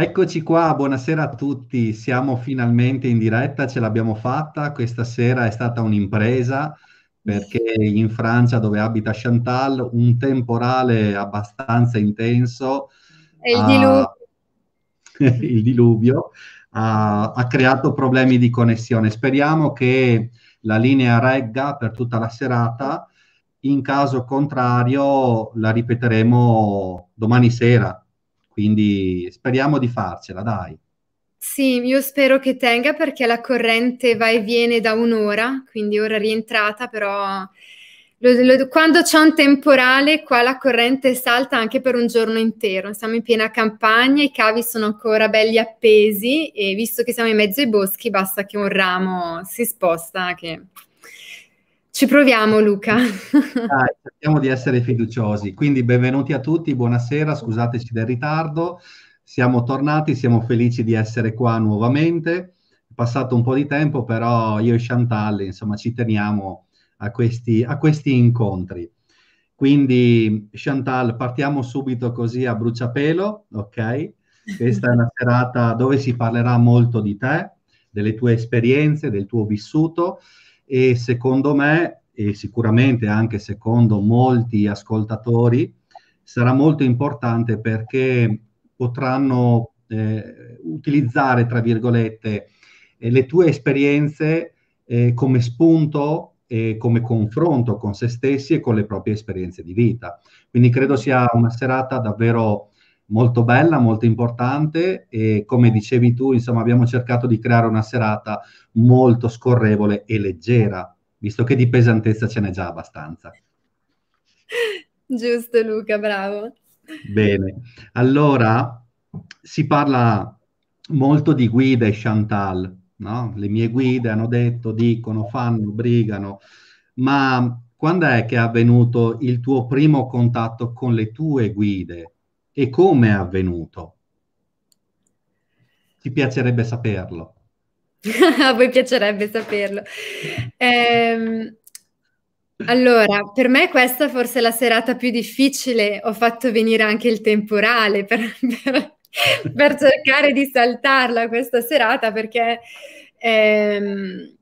Eccoci qua, buonasera a tutti. Siamo finalmente in diretta, ce l'abbiamo fatta. Questa sera è stata un'impresa perché in Francia, dove abita Chantal, un temporale abbastanza intenso. E il diluvio. Ha, il diluvio ha, ha creato problemi di connessione. Speriamo che la linea regga per tutta la serata. In caso contrario, la ripeteremo domani sera quindi speriamo di farcela, dai. Sì, io spero che tenga perché la corrente va e viene da un'ora, quindi ora rientrata, però lo, lo, quando c'è un temporale qua la corrente salta anche per un giorno intero. Siamo in piena campagna, i cavi sono ancora belli appesi e visto che siamo in mezzo ai boschi basta che un ramo si sposta che ci proviamo Luca. Dai, cerchiamo di essere fiduciosi. Quindi benvenuti a tutti, buonasera, scusateci del ritardo. Siamo tornati, siamo felici di essere qua nuovamente. È passato un po' di tempo, però io e Chantal, insomma, ci teniamo a questi, a questi incontri. Quindi Chantal, partiamo subito così a bruciapelo, ok? Questa è una serata dove si parlerà molto di te, delle tue esperienze, del tuo vissuto e secondo me, e sicuramente anche secondo molti ascoltatori, sarà molto importante perché potranno eh, utilizzare, tra virgolette, eh, le tue esperienze eh, come spunto e come confronto con se stessi e con le proprie esperienze di vita. Quindi credo sia una serata davvero molto bella, molto importante e come dicevi tu, insomma, abbiamo cercato di creare una serata molto scorrevole e leggera, visto che di pesantezza ce n'è già abbastanza. Giusto Luca, bravo. Bene, allora si parla molto di guide Chantal, no? Le mie guide hanno detto, dicono, fanno, brigano, ma quando è che è avvenuto il tuo primo contatto con le tue guide? e come è avvenuto? Ti piacerebbe saperlo? A voi piacerebbe saperlo. Eh, allora, per me questa forse è la serata più difficile. Ho fatto venire anche il temporale per, per, per cercare di saltarla questa serata perché, ehm,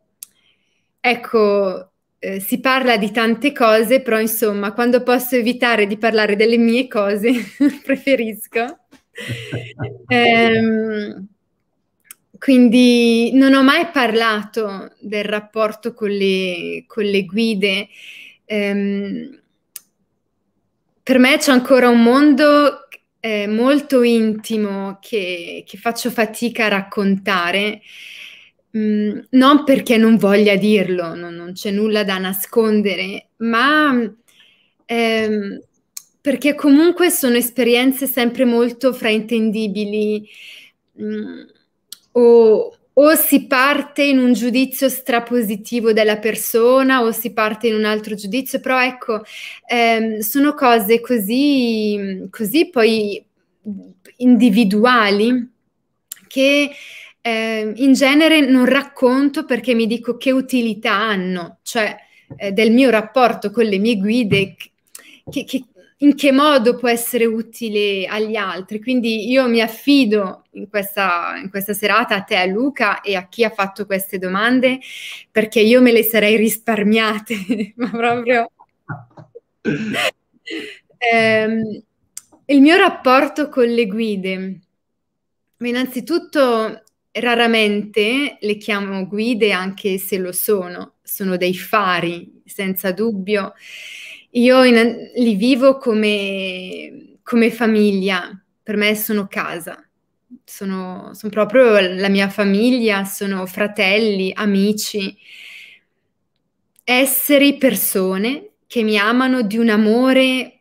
ecco, eh, si parla di tante cose, però insomma, quando posso evitare di parlare delle mie cose, preferisco. ehm, quindi non ho mai parlato del rapporto con le, con le guide. Ehm, per me c'è ancora un mondo eh, molto intimo che, che faccio fatica a raccontare. Mm, non perché non voglia dirlo, non, non c'è nulla da nascondere, ma ehm, perché comunque sono esperienze sempre molto fraintendibili mm, o, o si parte in un giudizio strapositivo della persona o si parte in un altro giudizio, però ecco, ehm, sono cose così, così poi individuali che eh, in genere non racconto perché mi dico che utilità hanno, cioè eh, del mio rapporto con le mie guide, che, che, in che modo può essere utile agli altri. Quindi io mi affido in questa, in questa serata a te, a Luca e a chi ha fatto queste domande, perché io me le sarei risparmiate, ma proprio... Eh, il mio rapporto con le guide. Innanzitutto raramente le chiamo guide anche se lo sono, sono dei fari, senza dubbio. Io in, li vivo come, come, famiglia, per me sono casa, sono, sono proprio la mia famiglia, sono fratelli, amici. Esseri persone che mi amano di un amore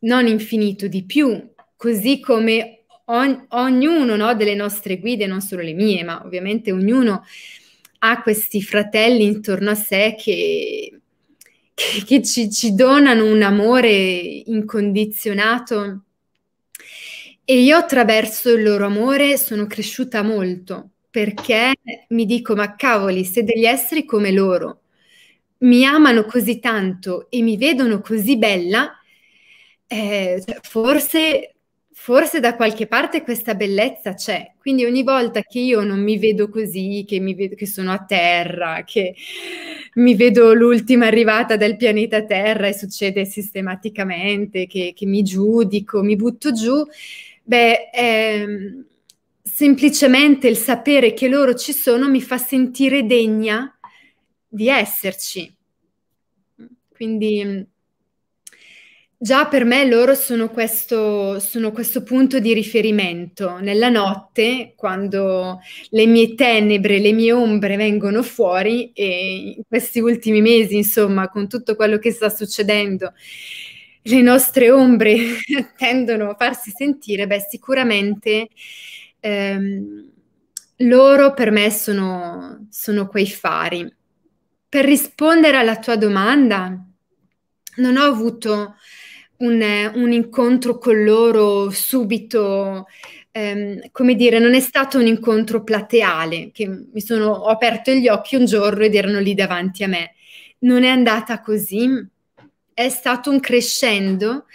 non infinito di più, così come ogn- ognuno no, delle nostre guide, non solo le mie, ma ovviamente ognuno ha questi fratelli intorno a sé che, che, che ci, ci donano un amore incondizionato. E io attraverso il loro amore sono cresciuta molto perché mi dico, ma cavoli, se degli esseri come loro mi amano così tanto e mi vedono così bella, eh, cioè, forse forse da qualche parte questa bellezza c'è, quindi ogni volta che io non mi vedo così, che, mi vedo, che sono a terra, che mi vedo l'ultima arrivata dal pianeta Terra e succede sistematicamente, che, che mi giudico, mi butto giù, beh, è, ehm, semplicemente il sapere che loro ci sono mi fa sentire degna di esserci. Quindi Già per me loro sono questo, sono questo, punto di riferimento. Nella notte, quando le mie tenebre, le mie ombre vengono fuori e in questi ultimi mesi, insomma, con tutto quello che sta succedendo, le nostre ombre tendono a farsi sentire, beh, sicuramente ehm, loro per me sono, sono quei fari. Per rispondere alla tua domanda, non ho avuto un, un incontro con loro subito, ehm, come dire, non è stato un incontro plateale, che mi sono, ho aperto gli occhi un giorno ed erano lì davanti a me. Non è andata così, è stato un crescendo.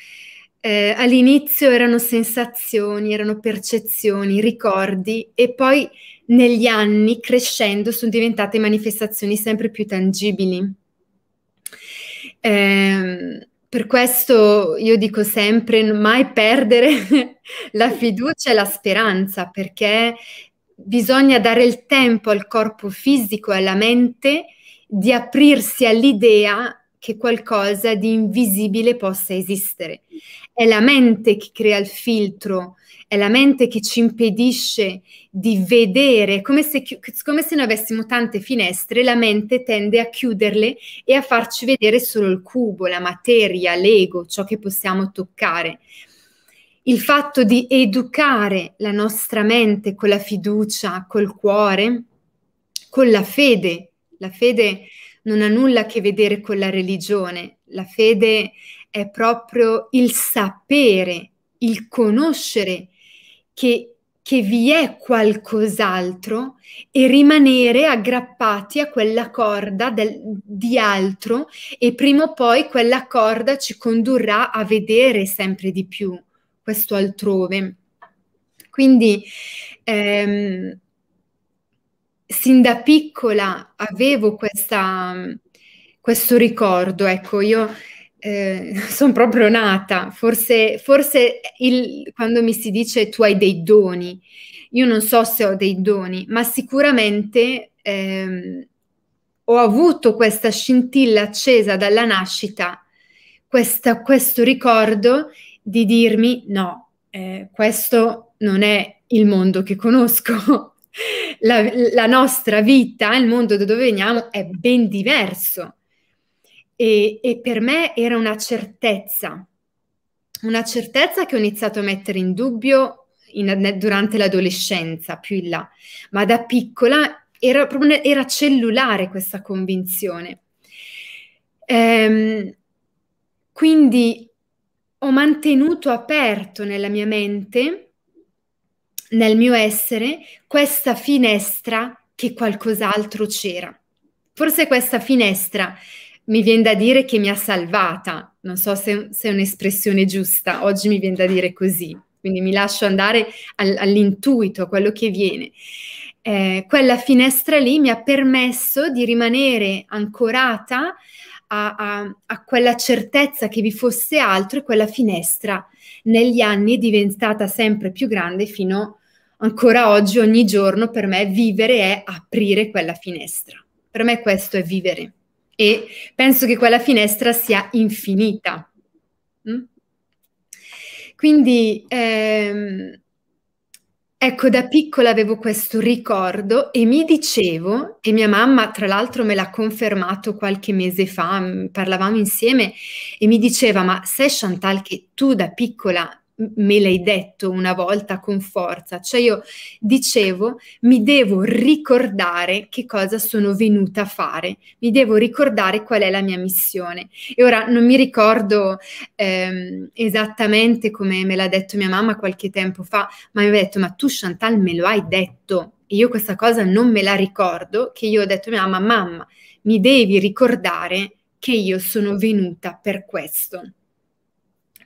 Eh, all'inizio erano sensazioni, erano percezioni, ricordi e poi negli anni crescendo sono diventate manifestazioni sempre più tangibili. Eh, per questo io dico sempre mai perdere la fiducia e la speranza, perché bisogna dare il tempo al corpo fisico e alla mente di aprirsi all'idea che qualcosa di invisibile possa esistere. È la mente che crea il filtro è la mente che ci impedisce di vedere, come se, come se noi avessimo tante finestre, la mente tende a chiuderle e a farci vedere solo il cubo, la materia, l'ego, ciò che possiamo toccare. Il fatto di educare la nostra mente con la fiducia, col cuore, con la fede. La fede non ha nulla a che vedere con la religione, la fede è proprio il sapere, il conoscere che, che vi è qualcos'altro e rimanere aggrappati a quella corda del, di altro e prima o poi quella corda ci condurrà a vedere sempre di più questo altrove. Quindi ehm, sin da piccola avevo questa, questo ricordo, ecco, io eh, sono proprio nata, forse, forse il, quando mi si dice tu hai dei doni, io non so se ho dei doni, ma sicuramente ehm, ho avuto questa scintilla accesa dalla nascita, questa, questo ricordo di dirmi no, eh, questo non è il mondo che conosco, la, la nostra vita, il mondo da dove veniamo è ben diverso e, e per me era una certezza, una certezza che ho iniziato a mettere in dubbio in, durante l'adolescenza, più in là, ma da piccola era, proprio, era cellulare questa convinzione. Ehm, quindi ho mantenuto aperto nella mia mente, nel mio essere, questa finestra che qualcos'altro c'era. Forse questa finestra mi viene da dire che mi ha salvata, non so se, se, è un'espressione giusta, oggi mi viene da dire così, quindi mi lascio andare al, all'intuito, a quello che viene. Eh, quella finestra lì mi ha permesso di rimanere ancorata a, a, a, quella certezza che vi fosse altro e quella finestra negli anni è diventata sempre più grande fino ancora oggi, ogni giorno per me vivere è aprire quella finestra. Per me questo è vivere e penso che quella finestra sia infinita. Mm? Quindi ehm, ecco, da piccola avevo questo ricordo e mi dicevo, e mia mamma tra l'altro me l'ha confermato qualche mese fa, mm, parlavamo insieme e mi diceva, ma sai Chantal che tu da piccola me l'hai detto una volta con forza, cioè io dicevo mi devo ricordare che cosa sono venuta a fare, mi devo ricordare qual è la mia missione e ora non mi ricordo ehm, esattamente come me l'ha detto mia mamma qualche tempo fa, ma mi ha detto ma tu Chantal me lo hai detto e io questa cosa non me la ricordo, che io ho detto a mia mamma mamma mi devi ricordare che io sono venuta per questo.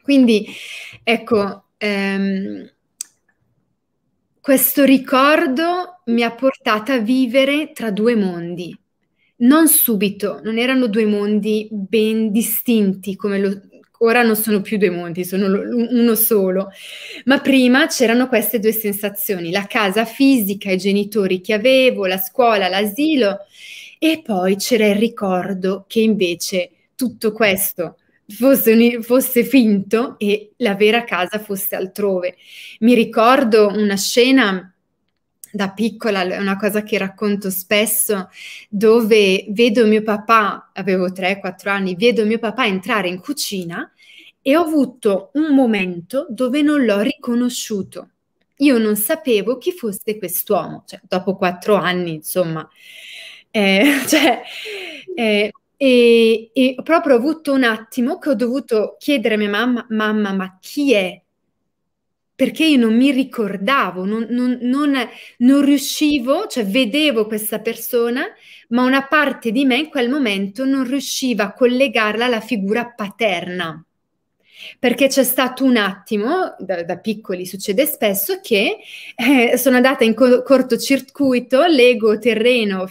Quindi, ecco, ehm, questo ricordo mi ha portata a vivere tra due mondi. Non subito, non erano due mondi ben distinti come lo, ora non sono più due mondi, sono uno solo. Ma prima c'erano queste due sensazioni, la casa fisica, i genitori che avevo, la scuola, l'asilo e poi c'era il ricordo che invece tutto questo fosse, un, fosse finto e la vera casa fosse altrove. Mi ricordo una scena da piccola, una cosa che racconto spesso, dove vedo mio papà, avevo 3-4 anni, vedo mio papà entrare in cucina e ho avuto un momento dove non l'ho riconosciuto. Io non sapevo chi fosse quest'uomo, cioè, dopo 4 anni, insomma. Eh, cioè, eh, e, e ho proprio avuto un attimo che ho dovuto chiedere a mia mamma, mamma, ma chi è? Perché io non mi ricordavo, non, non, non, non riuscivo, cioè vedevo questa persona, ma una parte di me in quel momento non riusciva a collegarla alla figura paterna perché c'è stato un attimo, da, da piccoli succede spesso, che eh, sono andata in co- cortocircuito, l'ego terreno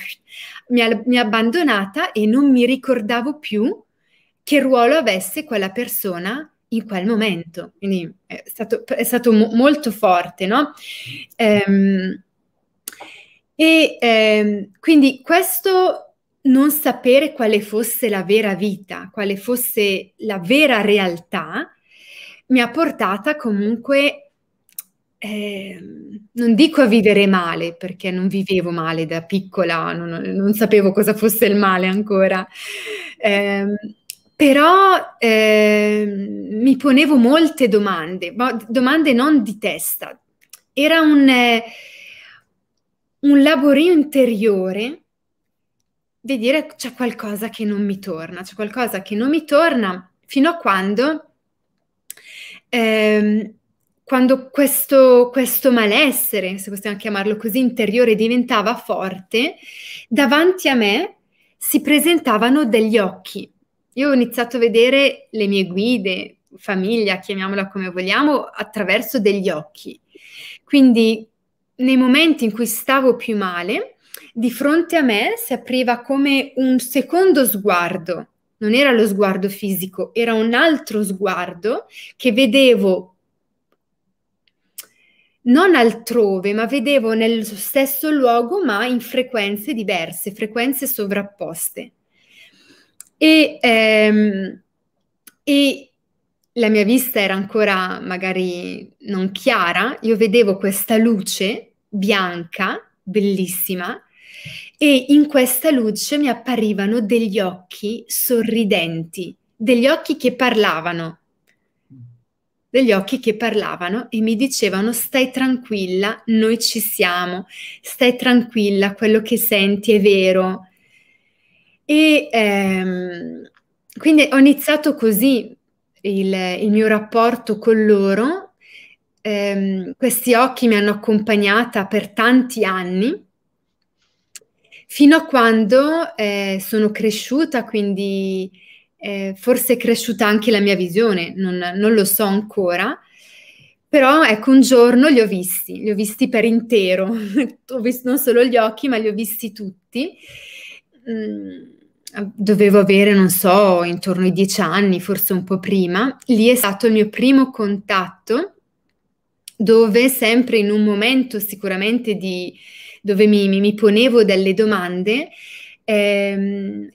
mi ha, mi ha abbandonata e non mi ricordavo più che ruolo avesse quella persona in quel momento. Quindi è stato, è stato mo molto forte, no? Ehm, e ehm, quindi questo non sapere quale fosse la vera vita, quale fosse la vera realtà, mi ha portata comunque Ehm, non dico a vivere male, perché non vivevo male da piccola, non, non sapevo cosa fosse il male ancora, ehm, però ehm, mi ponevo molte domande, ma domande non di testa, era un, eh, un laborio interiore di dire c'è qualcosa che non mi torna, c'è qualcosa che non mi torna fino a quando ehm, quando questo, questo, malessere, se possiamo chiamarlo così, interiore diventava forte, davanti a me si presentavano degli occhi. Io ho iniziato a vedere le mie guide, famiglia, chiamiamola come vogliamo, attraverso degli occhi. Quindi nei momenti in cui stavo più male, di fronte a me si apriva come un secondo sguardo. Non era lo sguardo fisico, era un altro sguardo che vedevo non altrove, ma vedevo nello stesso luogo, ma in frequenze diverse, frequenze sovrapposte. E, ehm, e la mia vista era ancora magari non chiara, io vedevo questa luce bianca, bellissima, e in questa luce mi apparivano degli occhi sorridenti, degli occhi che parlavano, degli occhi che parlavano e mi dicevano stai tranquilla, noi ci siamo, stai tranquilla, quello che senti è vero. E ehm, quindi ho iniziato così il, il mio rapporto con loro. Ehm, questi occhi mi hanno accompagnata per tanti anni fino a quando eh, sono cresciuta, quindi eh, forse è cresciuta anche la mia visione, non, non lo so ancora, però ecco un giorno li ho visti, li ho visti per intero, ho visto non solo gli occhi ma li ho visti tutti. Mm dovevo avere, non so, intorno ai dieci anni, forse un po' prima, lì è stato il mio primo contatto dove sempre in un momento sicuramente di, dove mi, mi, ponevo delle domande, ehm,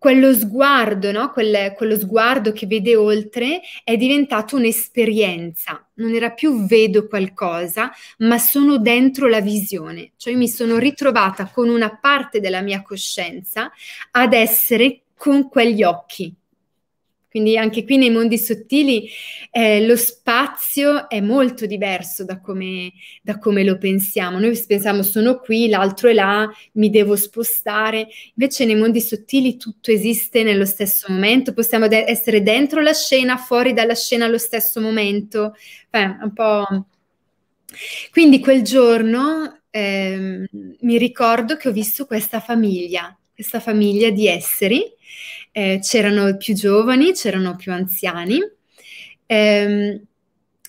quello sguardo, no? Quelle, quello sguardo che vede oltre è diventato un'esperienza, non era più vedo qualcosa, ma sono dentro la visione, cioè mi sono ritrovata con una parte della mia coscienza ad essere con quegli occhi, quindi anche qui nei mondi sottili eh, lo spazio è molto diverso da come, da come, lo pensiamo. Noi pensiamo sono qui, l'altro è là, mi devo spostare. Invece nei mondi sottili tutto esiste nello stesso momento, possiamo de- essere dentro la scena, fuori dalla scena allo stesso momento. Beh, un po'... Quindi quel giorno eh, mi ricordo che ho visto questa famiglia, questa famiglia di esseri eh, c'erano più giovani, c'erano più anziani ehm,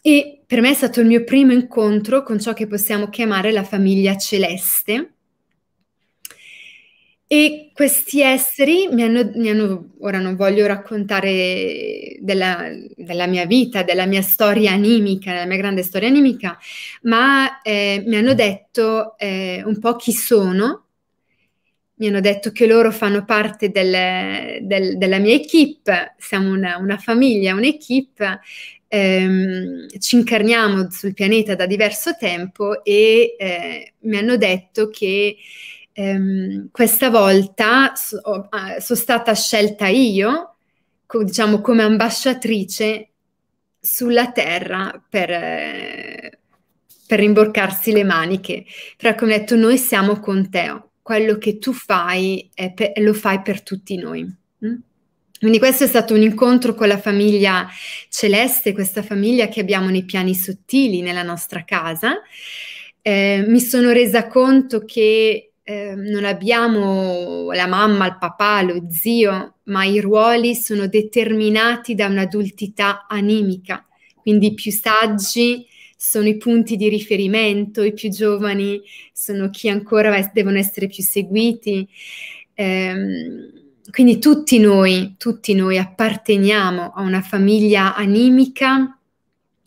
e per me è stato il mio primo incontro con ciò che possiamo chiamare la famiglia celeste. E questi esseri mi hanno, mi hanno ora non voglio raccontare della, della, mia vita, della mia storia animica, della mia grande storia animica, ma eh, mi hanno detto eh, un po' chi sono mi hanno detto che loro fanno parte del, del, della mia equip, siamo una, una famiglia, un'equip, ehm, ci incarniamo sul pianeta da diverso tempo e eh, mi hanno detto che ehm, questa volta so, ah, sono stata scelta io, co diciamo come ambasciatrice sulla Terra per... Eh, per rimborcarsi le maniche, però come detto noi siamo con te, quello che tu fai per, lo fai per tutti noi. Mm? Quindi questo è stato un incontro con la famiglia celeste, questa famiglia che abbiamo nei piani sottili nella nostra casa. Eh, mi sono resa conto che eh, non abbiamo la mamma, il papà, lo zio, ma i ruoli sono determinati da un'adultità animica, quindi più saggi sono i punti di riferimento, i più giovani sono chi ancora devono essere più seguiti. Ehm, quindi tutti noi, tutti noi apparteniamo a una famiglia animica,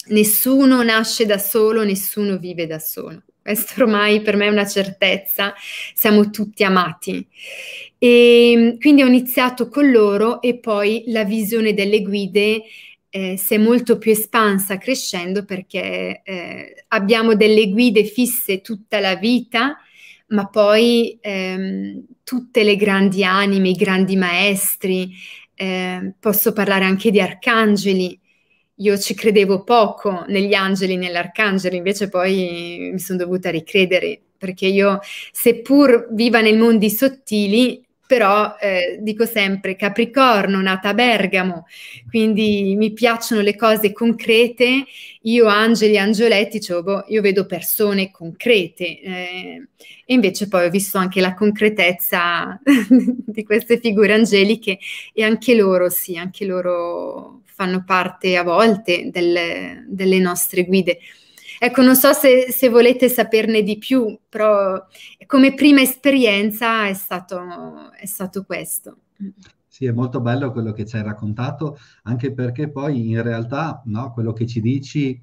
nessuno nasce da solo, nessuno vive da solo. Questo ormai per me è una certezza, siamo tutti amati. E ehm, quindi ho iniziato con loro e poi la visione delle guide eh, si è molto più espansa crescendo perché eh, abbiamo delle guide fisse tutta la vita, ma poi ehm, tutte le grandi anime, i grandi maestri, eh, posso parlare anche di arcangeli. Io ci credevo poco negli angeli, nell'arcangelo, invece poi mi sono dovuta ricredere perché io, seppur viva nei mondi sottili, però eh, dico sempre Capricorno, nata a Bergamo, quindi mi piacciono le cose concrete, io Angeli Angioletti, cioè, boh, io vedo persone concrete eh, e invece poi ho visto anche la concretezza di queste figure angeliche e anche loro sì, anche loro fanno parte a volte del, delle nostre guide. Ecco, non so se, se, volete saperne di più, però come prima esperienza è stato, è stato questo. Sì, è molto bello quello che ci hai raccontato, anche perché poi in realtà no, quello che ci dici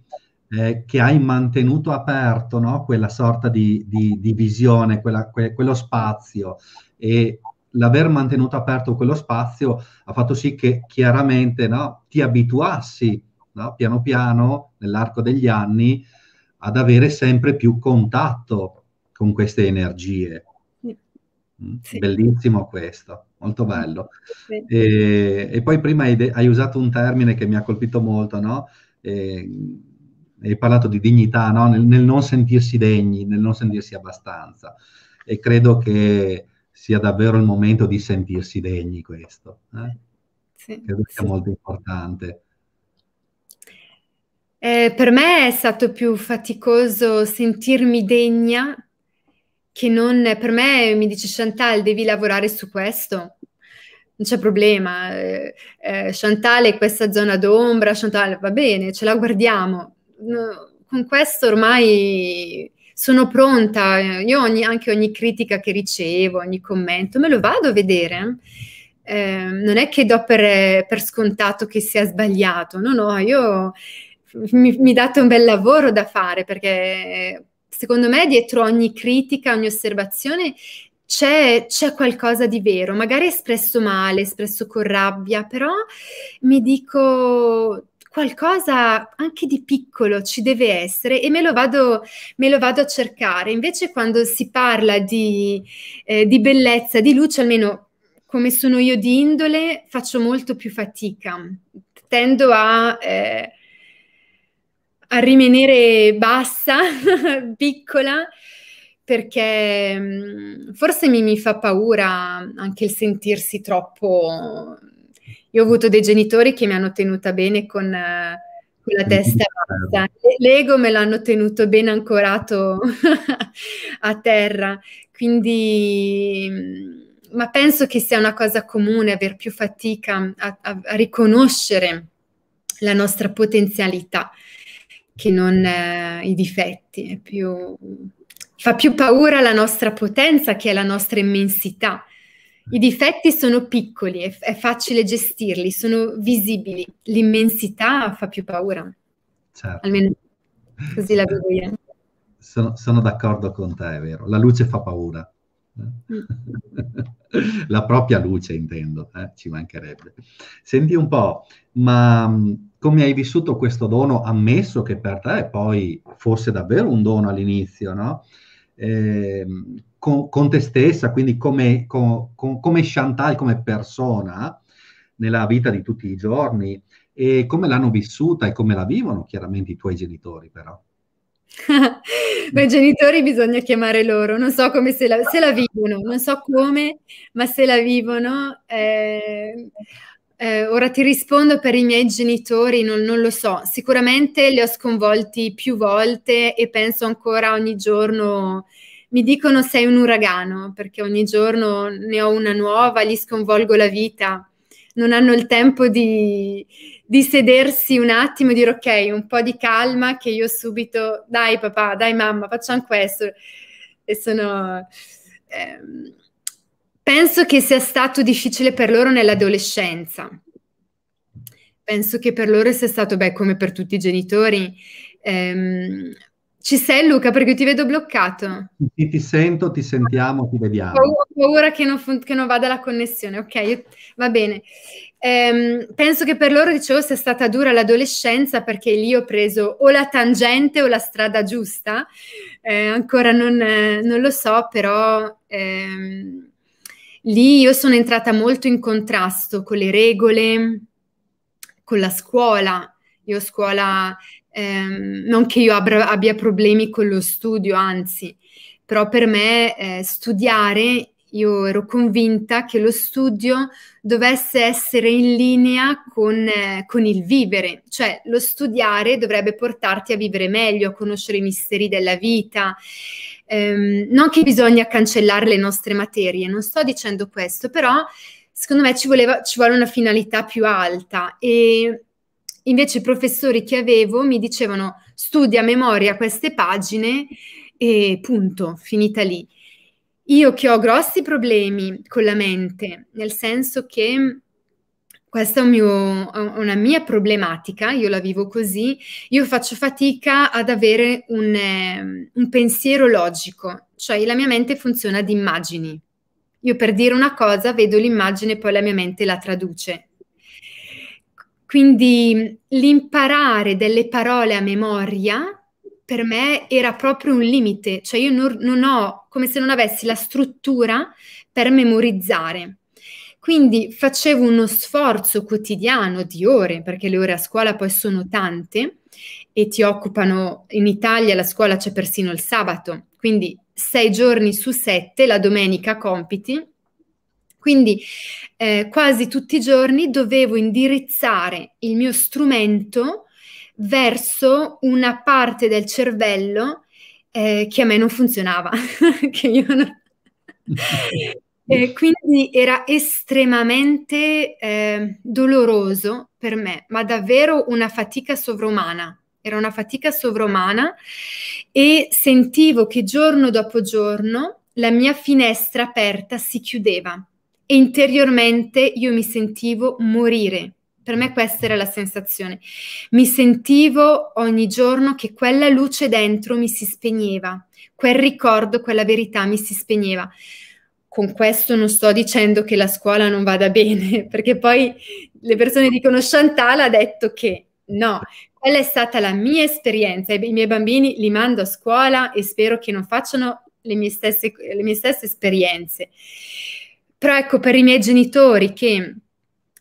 è che hai mantenuto aperto no? quella sorta di, di, di visione, quella, que, quello spazio e l'aver mantenuto aperto quello spazio ha fatto sì che chiaramente no, ti abituassi no? piano piano nell'arco degli anni ad avere sempre più contatto con queste energie. Sì. Mm? Bellissimo questo, molto bello. Sì. E, e, poi prima hai, de- hai, usato un termine che mi ha colpito molto, no? E, hai parlato di dignità, no? nel, nel, non sentirsi degni, nel non sentirsi abbastanza. E credo che sia davvero il momento di sentirsi degni questo. Eh? Sì, credo sia molto importante. Eh, per me è stato più faticoso sentirmi degna che non, per me mi dice Chantal, devi lavorare su questo. Non c'è problema. Eh, eh, Chantal è questa zona d'ombra, Chantal va bene, ce la guardiamo. No, con questo ormai sono pronta, io ogni, anche ogni critica che ricevo, ogni commento, me lo vado a vedere. Eh, ehm, non è che do per, per, scontato che sia sbagliato, no, no, io mi, mi date un bel lavoro da fare perché secondo me dietro ogni critica, ogni osservazione c'è, c'è, qualcosa di vero, magari espresso male, espresso con rabbia, però mi dico qualcosa anche di piccolo ci deve essere e me lo vado, me lo vado a cercare. Invece quando si parla di, eh, di bellezza, di luce, almeno come sono io di indole, faccio molto più fatica, tendo a... Eh, a rimanere bassa, piccola, perché forse mi, mi fa paura anche il sentirsi troppo... Io ho avuto dei genitori che mi hanno tenuta bene con... con la testa bassa. L'ego me l'hanno tenuto ben ancorato a terra, quindi ma penso che sia una cosa comune aver più fatica a, a, a riconoscere la nostra potenzialità che non eh, i difetti, più, fa più paura la nostra potenza che la nostra immensità. I difetti sono piccoli, è, è facile gestirli, sono visibili, l'immensità fa più paura. Certo. Almeno così la vedo io. Sono, sono d'accordo con te, è vero. La luce fa paura. Mm. la propria luce, intendo, eh? ci mancherebbe. Senti un po', ma mm, come hai vissuto questo dono, ammesso che per te poi fosse davvero un dono all'inizio, no? Eh, con, con, te stessa, quindi come, con, con, come Chantal, come persona nella vita di tutti i giorni e come l'hanno vissuta e come la vivono chiaramente i tuoi genitori però. Beh, genitori bisogna chiamare loro, non so come se la, se la vivono, non so come, ma se la vivono... Eh eh, ora ti rispondo per i miei genitori, non, non, lo so, sicuramente li ho sconvolti più volte e penso ancora ogni giorno, mi dicono sei un uragano perché ogni giorno ne ho una nuova, gli sconvolgo la vita, non hanno il tempo di, di sedersi un attimo e dire ok, un po' di calma che io subito, dai papà, dai mamma, facciamo questo e sono... Ehm, Penso che sia stato difficile per loro nell'adolescenza. Penso che per loro sia stato, beh, come per tutti i genitori. Ehm, ci sei Luca perché ti vedo bloccato. Ti, ti sento, ti sentiamo, ti vediamo. Ho paura che non, che non vada la connessione, ok, io, va bene. Ehm, penso che per loro, dicevo, sia stata dura l'adolescenza perché lì ho preso o la tangente o la strada giusta, eh, ancora non, eh, non, lo so, però... Ehm, lì io sono entrata molto in contrasto con le regole, con la scuola. Io scuola, ehm, non che io abbra, abbia problemi con lo studio, anzi, però per me eh, studiare io ero convinta che lo studio dovesse essere in linea con, eh, con, il vivere, cioè lo studiare dovrebbe portarti a vivere meglio, a conoscere i misteri della vita ehm, non che bisogna cancellare le nostre materie, non sto dicendo questo, però secondo me ci, voleva, ci vuole una finalità più alta e invece i professori che avevo mi dicevano studia a memoria queste pagine e punto, finita lì. Io che ho grossi problemi con la mente, nel senso che questa è un mio, una mia problematica, io la vivo così, io faccio fatica ad avere un, ehm, un pensiero logico, cioè la mia mente funziona ad immagini. Io per dire una cosa vedo l'immagine e poi la mia mente la traduce. Quindi l'imparare delle parole a memoria per me era proprio un limite, cioè io non, non ho, come se non avessi la struttura per memorizzare. Quindi facevo uno sforzo quotidiano di ore, perché le ore a scuola poi sono tante e ti occupano, in Italia la scuola c'è persino il sabato, quindi sei giorni su sette, la domenica compiti. Quindi eh, quasi tutti i giorni dovevo indirizzare il mio strumento verso una parte del cervello eh, che a me non funzionava, che io non... Eh, quindi era estremamente eh, doloroso per me, ma davvero una fatica sovrumana. Era una fatica sovrumana e sentivo che giorno dopo giorno la mia finestra aperta si chiudeva e interiormente io mi sentivo morire. Per me questa era la sensazione. Mi sentivo ogni giorno che quella luce dentro mi si spegneva, quel ricordo, quella verità mi si spegneva con questo non sto dicendo che la scuola non vada bene, perché poi le persone dicono Chantal ha detto che no, quella è stata la mia esperienza, i miei bambini li mando a scuola e spero che non facciano le mie stesse, le mie stesse esperienze. Però ecco, per i miei genitori che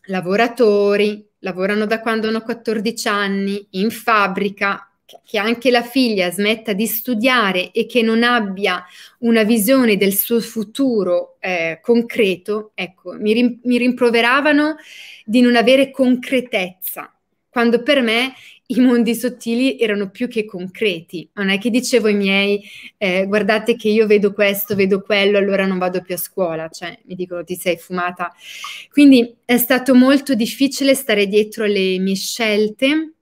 lavoratori, lavorano da quando hanno 14 anni, in fabbrica, che anche la figlia smetta di studiare e che non abbia una visione del suo futuro eh, concreto, ecco, mi, rim mi rimproveravano di non avere concretezza, quando per me i mondi sottili erano più che concreti. Non è che dicevo ai miei, eh, guardate che io vedo questo, vedo quello, allora non vado più a scuola, cioè mi dicono ti sei fumata. Quindi è stato molto difficile stare dietro le mie scelte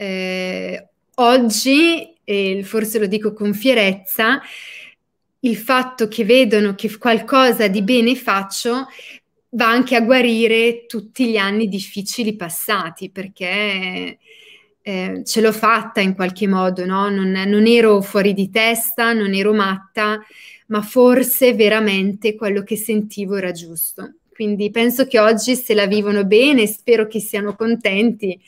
eh, oggi, e forse lo dico con fierezza, il fatto che vedono che qualcosa di bene faccio va anche a guarire tutti gli anni difficili passati, perché eh, ce l'ho fatta in qualche modo, no? non, non ero fuori di testa, non ero matta, ma forse veramente quello che sentivo era giusto. Quindi penso che oggi se la vivono bene, spero che siano contenti.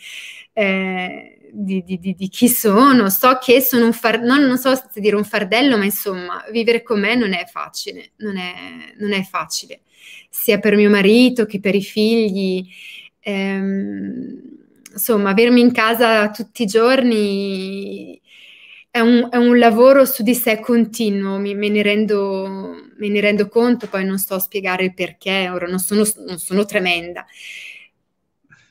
Eh, di, di, di, chi sono, so che sono un fardello, non, non, so se dire un fardello, ma insomma, vivere con me non è facile, non è, non è facile, sia per mio marito che per i figli. Ehm, insomma, avermi in casa tutti i giorni è un, è un lavoro su di sé continuo, mi, me, ne rendo, me, ne rendo, conto, poi non so spiegare il perché, ora non sono, non sono tremenda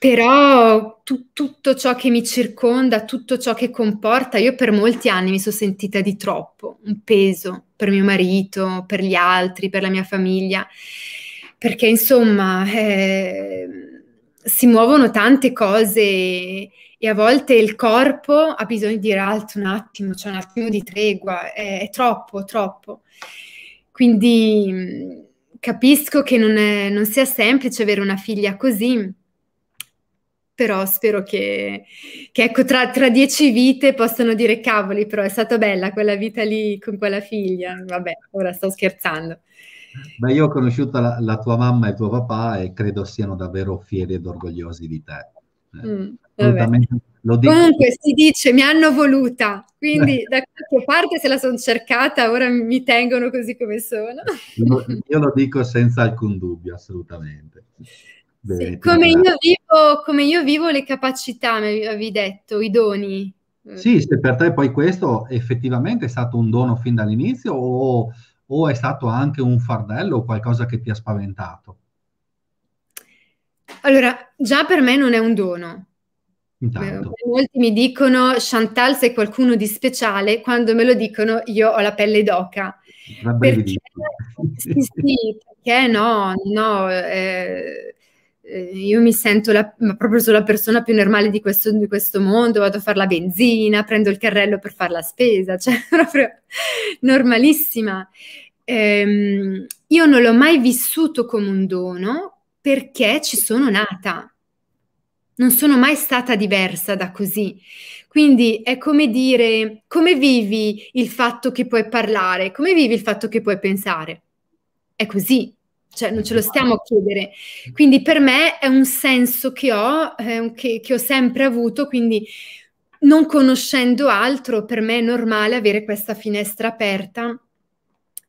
però tu, tutto ciò che mi circonda, tutto ciò che comporta, io per molti anni mi sono sentita di troppo, un peso per mio marito, per gli altri, per la mia famiglia, perché insomma eh, si muovono tante cose e a volte il corpo ha bisogno di dire alto un attimo, c'è cioè un attimo di tregua, è, è troppo, troppo. Quindi mm, capisco che non, è, non sia semplice avere una figlia così però spero che, che ecco, tra, tra, dieci vite possano dire cavoli, però è stata bella quella vita lì con quella figlia. Vabbè, ora sto scherzando. Beh, io ho conosciuto la, la tua mamma e tuo papà e credo siano davvero fieri ed orgogliosi di te. Eh, mm, Comunque si dice mi hanno voluta, quindi da qualche parte se la sono cercata, ora mi tengono così come sono. io lo dico senza alcun dubbio, assolutamente. Sì, come, io eh. vivo, come, io vivo, le capacità, mi avevi detto, i doni. Eh. Sì, se per te poi questo effettivamente è stato un dono fin dall'inizio o, o è stato anche un fardello o qualcosa che ti ha spaventato? Allora, già per me non è un dono. Intanto. Eh, molti mi dicono Chantal sei qualcuno di speciale, quando me lo dicono io ho la pelle d'oca. Perché, sì, sì, perché no, no, eh, eh, io mi sento la, proprio sulla persona più normale di questo, di questo, mondo, vado a fare la benzina, prendo il carrello per fare la spesa, cioè proprio normalissima. Ehm, io non l'ho mai vissuto come un dono perché ci sono nata, non sono mai stata diversa da così. Quindi è come dire, come vivi il fatto che puoi parlare, come vivi il fatto che puoi pensare? È così, cioè non ce lo stiamo a chiedere. Quindi per me è un senso che ho, eh, che, che ho sempre avuto, quindi non conoscendo altro, per me è normale avere questa finestra aperta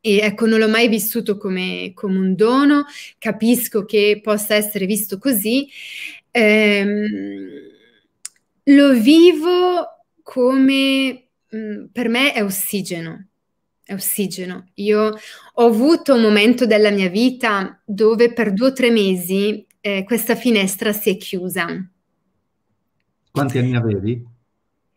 e ecco, non l'ho mai vissuto come, come, un dono, capisco che possa essere visto così. Ehm, lo vivo come mh, mm, per me è ossigeno, ossigeno. Io ho avuto un momento della mia vita dove per due o tre mesi eh, questa finestra si è chiusa. Quanti anni avevi?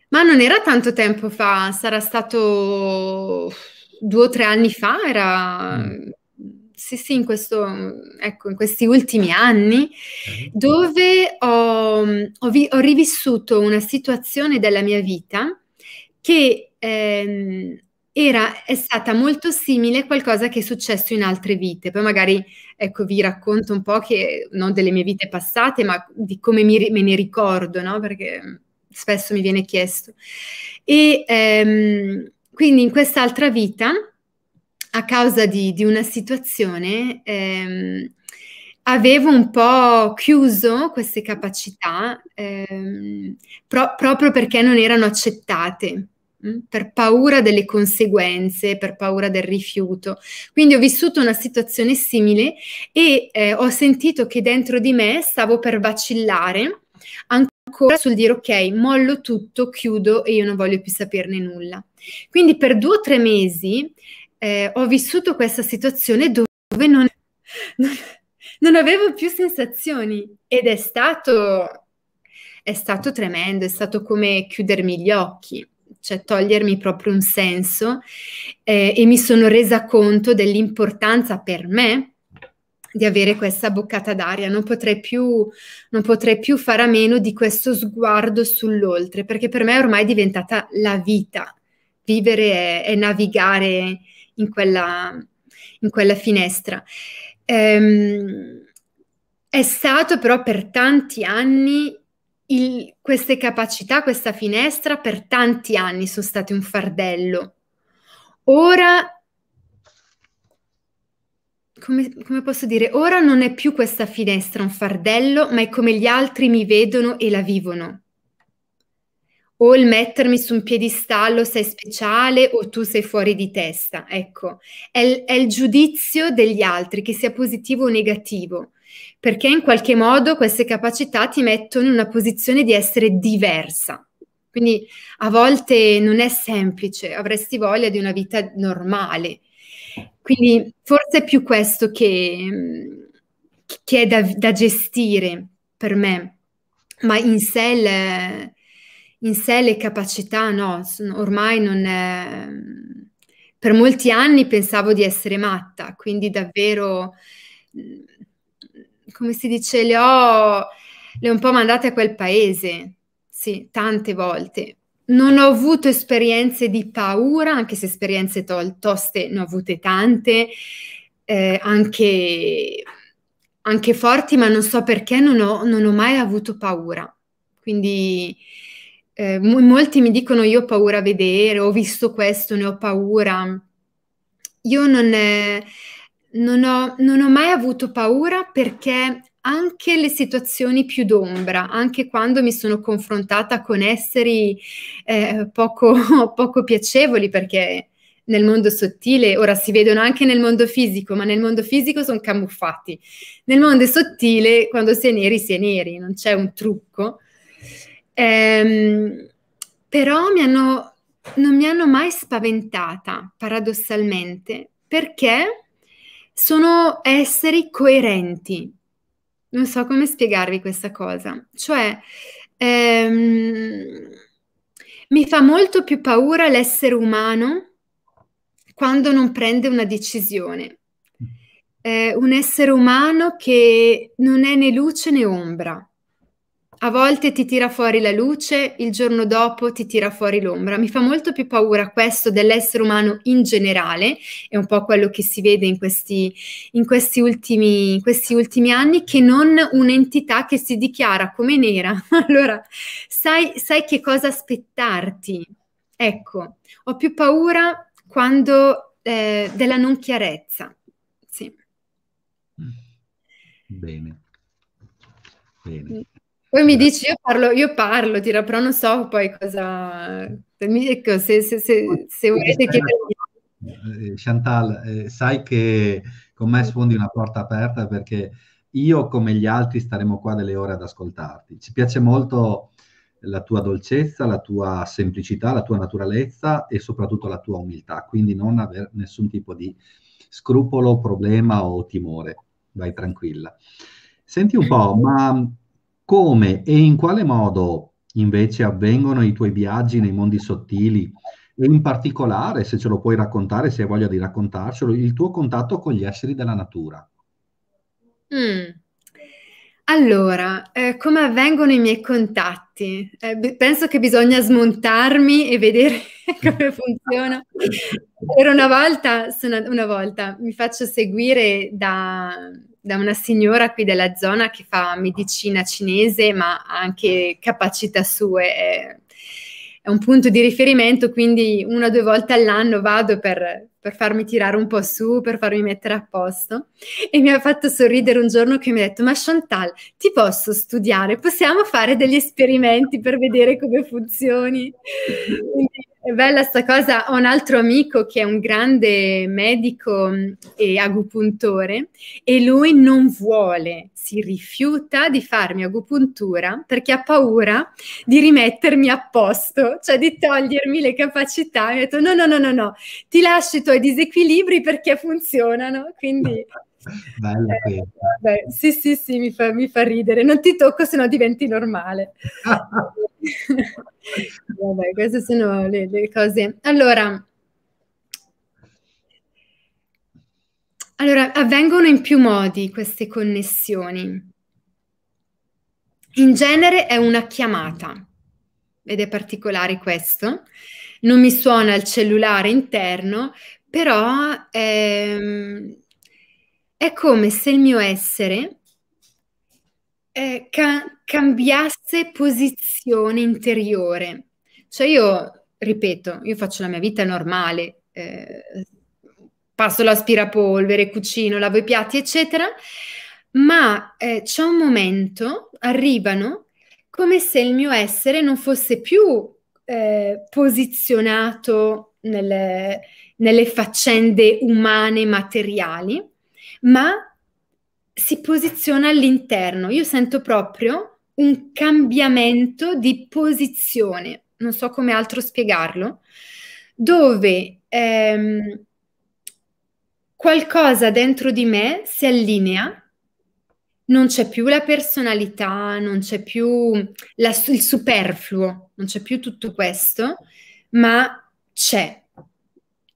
Ma non era tanto tempo fa, sarà stato due o tre anni fa, era... Mm. Sì, sì, in, questo, ecco, in questi ultimi anni, dove ho, ho, vi, ho, rivissuto una situazione della mia vita che ehm, era è stata molto simile a qualcosa che è successo in altre vite. Poi magari, ecco, vi racconto un po' che non delle mie vite passate, ma di come mi, me ne ricordo, no? Perché mm, spesso mi viene chiesto. E ehm, quindi in quest'altra vita, a causa di, di una situazione, ehm, avevo un po' chiuso queste capacità ehm, pro proprio perché non erano accettate Mm? per paura delle conseguenze, per paura del rifiuto. Quindi ho vissuto una situazione simile e eh, ho sentito che dentro di me stavo per vacillare ancora sul dire ok, mollo tutto, chiudo e io non voglio più saperne nulla. Quindi per due o tre mesi eh, ho vissuto questa situazione dove non, non, non avevo più sensazioni ed è stato, è stato tremendo, è stato come chiudermi gli occhi cioè togliermi proprio un senso eh, e mi sono resa conto dell'importanza per me di avere questa boccata d'aria, non potrei, più, non potrei più fare a meno di questo sguardo sull'oltre, perché per me è ormai diventata la vita, vivere e navigare in quella, in quella finestra. Ehm, è stato però per tanti anni il, queste capacità, questa finestra per tanti anni sono state un fardello. Ora come, come, posso dire, ora non è più questa finestra un fardello, ma è come gli altri mi vedono e la vivono. O il mettermi su un piedistallo sei speciale o tu sei fuori di testa. Ecco, è, è il giudizio degli altri, che sia positivo o negativo perché in qualche modo queste capacità ti mettono in una posizione di essere diversa. Quindi a volte non è semplice, avresti voglia di una vita normale. Quindi forse è più questo che, mm, che è da, da, gestire per me, ma in sé le, in sé le capacità no, sono, ormai non è... Mm, per molti anni pensavo di essere matta, quindi davvero mm, come si dice, le ho, le ho un po' mandate a quel paese, sì, tante volte. Non ho avuto esperienze di paura, anche se esperienze to- toste ne ho avute tante, eh, anche, anche, forti, ma non so perché non ho, non ho mai avuto paura. Quindi eh, molti mi dicono io ho paura a vedere, ho visto questo, ne ho paura. Io non... Eh, non ho, non ho mai avuto paura perché anche le situazioni più d'ombra, anche quando mi sono confrontata con esseri eh, poco, poco piacevoli, perché nel mondo sottile, ora si vedono anche nel mondo fisico, ma nel mondo fisico sono camuffati. Nel mondo sottile, quando si è neri, si è neri, non c'è un trucco. Ehm, però mi hanno, non mi hanno mai spaventata, paradossalmente, perché sono esseri coerenti. Non so come spiegarvi questa cosa. Cioè, ehm, mi fa molto più paura l'essere umano quando non prende una decisione. Mm. Eh, un essere umano che non è né luce né ombra a volte ti tira fuori la luce, il giorno dopo ti tira fuori l'ombra. Mi fa molto più paura questo dell'essere umano in generale, è un po' quello che si vede in questi, in questi, ultimi, questi ultimi, anni, che non un'entità che si dichiara come nera. Allora, sai, sai che cosa aspettarti? Ecco, ho più paura quando, eh, della non chiarezza. Sì. Mm. Bene. Bene. Mm. Poi mi eh. dici, io parlo, io parlo, dirà, però non so poi cosa... Ecco, se, se, se, se volete chiedermi... Eh, Chantal, eh, sai che con me sfondi una porta aperta perché io come gli altri staremo qua delle ore ad ascoltarti. Ci piace molto la tua dolcezza, la tua semplicità, la tua naturalezza e soprattutto la tua umiltà, quindi non avere nessun tipo di scrupolo, problema o timore. Vai tranquilla. Senti un po', ma come e in quale modo invece avvengono i tuoi viaggi nei mondi sottili? E in particolare, se ce lo puoi raccontare, se hai voglia di raccontarcelo, il tuo contatto con gli esseri della natura. Mm. Allora, eh, come avvengono i miei contatti? Eh, penso che bisogna smontarmi e vedere come funziona. Per una volta, una, una volta mi faccio seguire da, da una signora qui della zona che fa medicina cinese, ma ha anche capacità sue. È è un punto di riferimento, quindi una o due volte all'anno vado per, per, farmi tirare un po' su, per farmi mettere a posto. E mi ha fatto sorridere un giorno che mi ha detto, ma Chantal, ti posso studiare? Possiamo fare degli esperimenti per vedere come funzioni? Quindi è bella sta cosa. Ho un altro amico che è un grande medico mm, e agopuntore e lui non vuole si rifiuta di farmi agopuntura perché ha paura di rimettermi a posto, cioè di togliermi le capacità. Mi ha detto no, no, no, no, no, ti lascio i tuoi disequilibri perché funzionano, quindi... Bella eh, vabbè, sì, sì, sì, mi fa, mi fa, ridere. Non ti tocco, se no diventi normale. vabbè, queste sono le, le cose. Allora, Allora, avvengono in più modi queste connessioni. In genere è una chiamata, ed è particolare questo. Non mi suona il cellulare interno, però ehm, è come se il mio essere eh, ca cambiasse posizione interiore. Cioè io, ripeto, io faccio la mia vita normale, eh, passo l'aspirapolvere, cucino, lavo i piatti, eccetera, ma eh, c'è un momento, arrivano come se il mio essere non fosse più eh, posizionato nelle, nelle faccende umane, materiali, ma si posiziona all'interno. Io sento proprio un cambiamento di posizione, non so come altro spiegarlo, dove ehm, qualcosa dentro di me si allinea, non c'è più la personalità, non c'è più la, il superfluo, non c'è più tutto questo, ma c'è,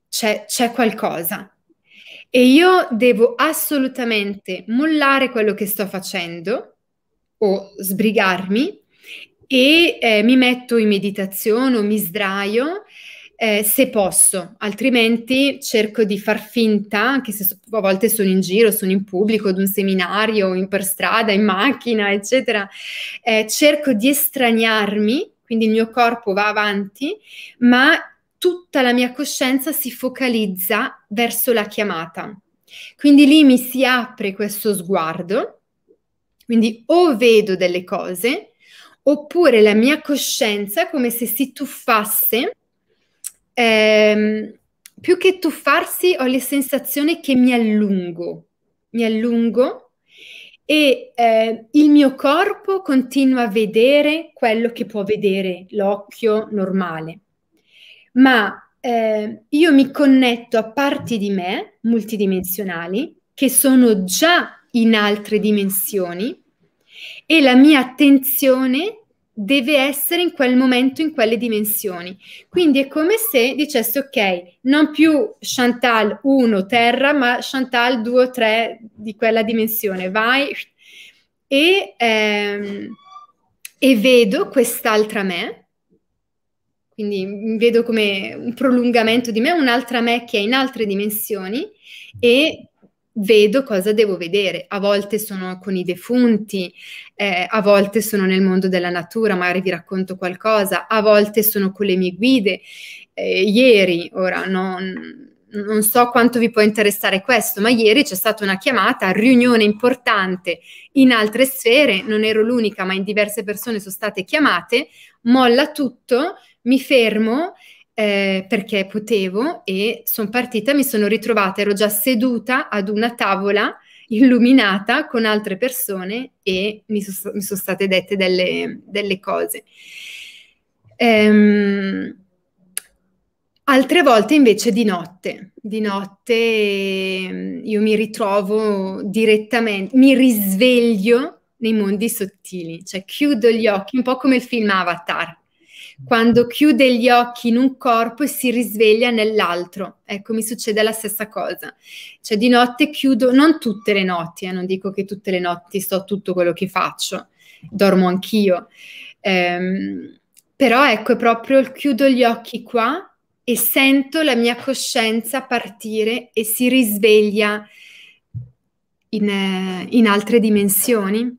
c'è, c'è qualcosa. E io devo assolutamente mollare quello che sto facendo o sbrigarmi e eh, mi metto in meditazione o mi sdraio eh, se posso, altrimenti cerco di far finta, anche se a volte sono in giro, sono in pubblico, ad un seminario, in, per strada, in macchina, eccetera, eh, cerco di estraniarmi, quindi il mio corpo va avanti, ma tutta la mia coscienza si focalizza verso la chiamata. Quindi lì mi si apre questo sguardo, quindi o vedo delle cose, oppure la mia coscienza come se si tuffasse ehm, più che tuffarsi ho la sensazione che mi allungo, mi allungo e eh, il mio corpo continua a vedere quello che può vedere l'occhio normale, ma eh, io mi connetto a parti di me multidimensionali che sono già in altre dimensioni e la mia attenzione deve essere in quel momento, in quelle dimensioni. Quindi è come se dicesse, ok, non più Chantal 1 terra, ma Chantal 2 o 3 di quella dimensione, vai e, ehm, e vedo quest'altra me, quindi vedo come un prolungamento di me, un'altra me che è in altre dimensioni e vedo cosa devo vedere. A volte sono con i defunti, eh, a volte sono nel mondo della natura, magari vi racconto qualcosa, a volte sono con le mie guide. Eh, ieri, ora non, non so quanto vi può interessare questo, ma ieri c'è stata una chiamata, riunione importante in altre sfere, non ero l'unica, ma in diverse persone sono state chiamate, molla tutto, mi fermo eh, perché potevo e sono partita, mi sono ritrovata, ero già seduta ad una tavola illuminata con altre persone e mi, so, mi sono state dette delle, delle cose. Ehm, altre volte invece di notte, di notte ehm, io mi ritrovo direttamente, mi risveglio nei mondi sottili, cioè chiudo gli occhi, un po' come il film Avatar, quando chiude gli occhi in un corpo e si risveglia nell'altro. Ecco, mi succede la stessa cosa. Cioè di notte chiudo, non tutte le notti, eh, non dico che tutte le notti sto tutto quello che faccio, dormo anch'io. Ehm, però ecco, proprio chiudo gli occhi qua e sento la mia coscienza partire e si risveglia in, eh, in altre dimensioni.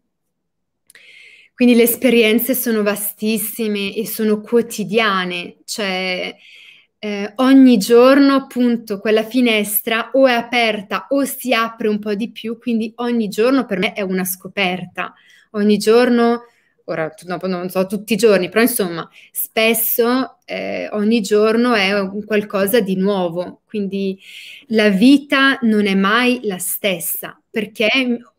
Quindi le esperienze sono vastissime e sono quotidiane, cioè eh, ogni giorno appunto quella finestra o è aperta o si apre un po' di più, quindi ogni giorno per me è una scoperta, ogni giorno, ora no, non so tutti i giorni, però insomma spesso eh, ogni giorno è qualcosa di nuovo, quindi la vita non è mai la stessa perché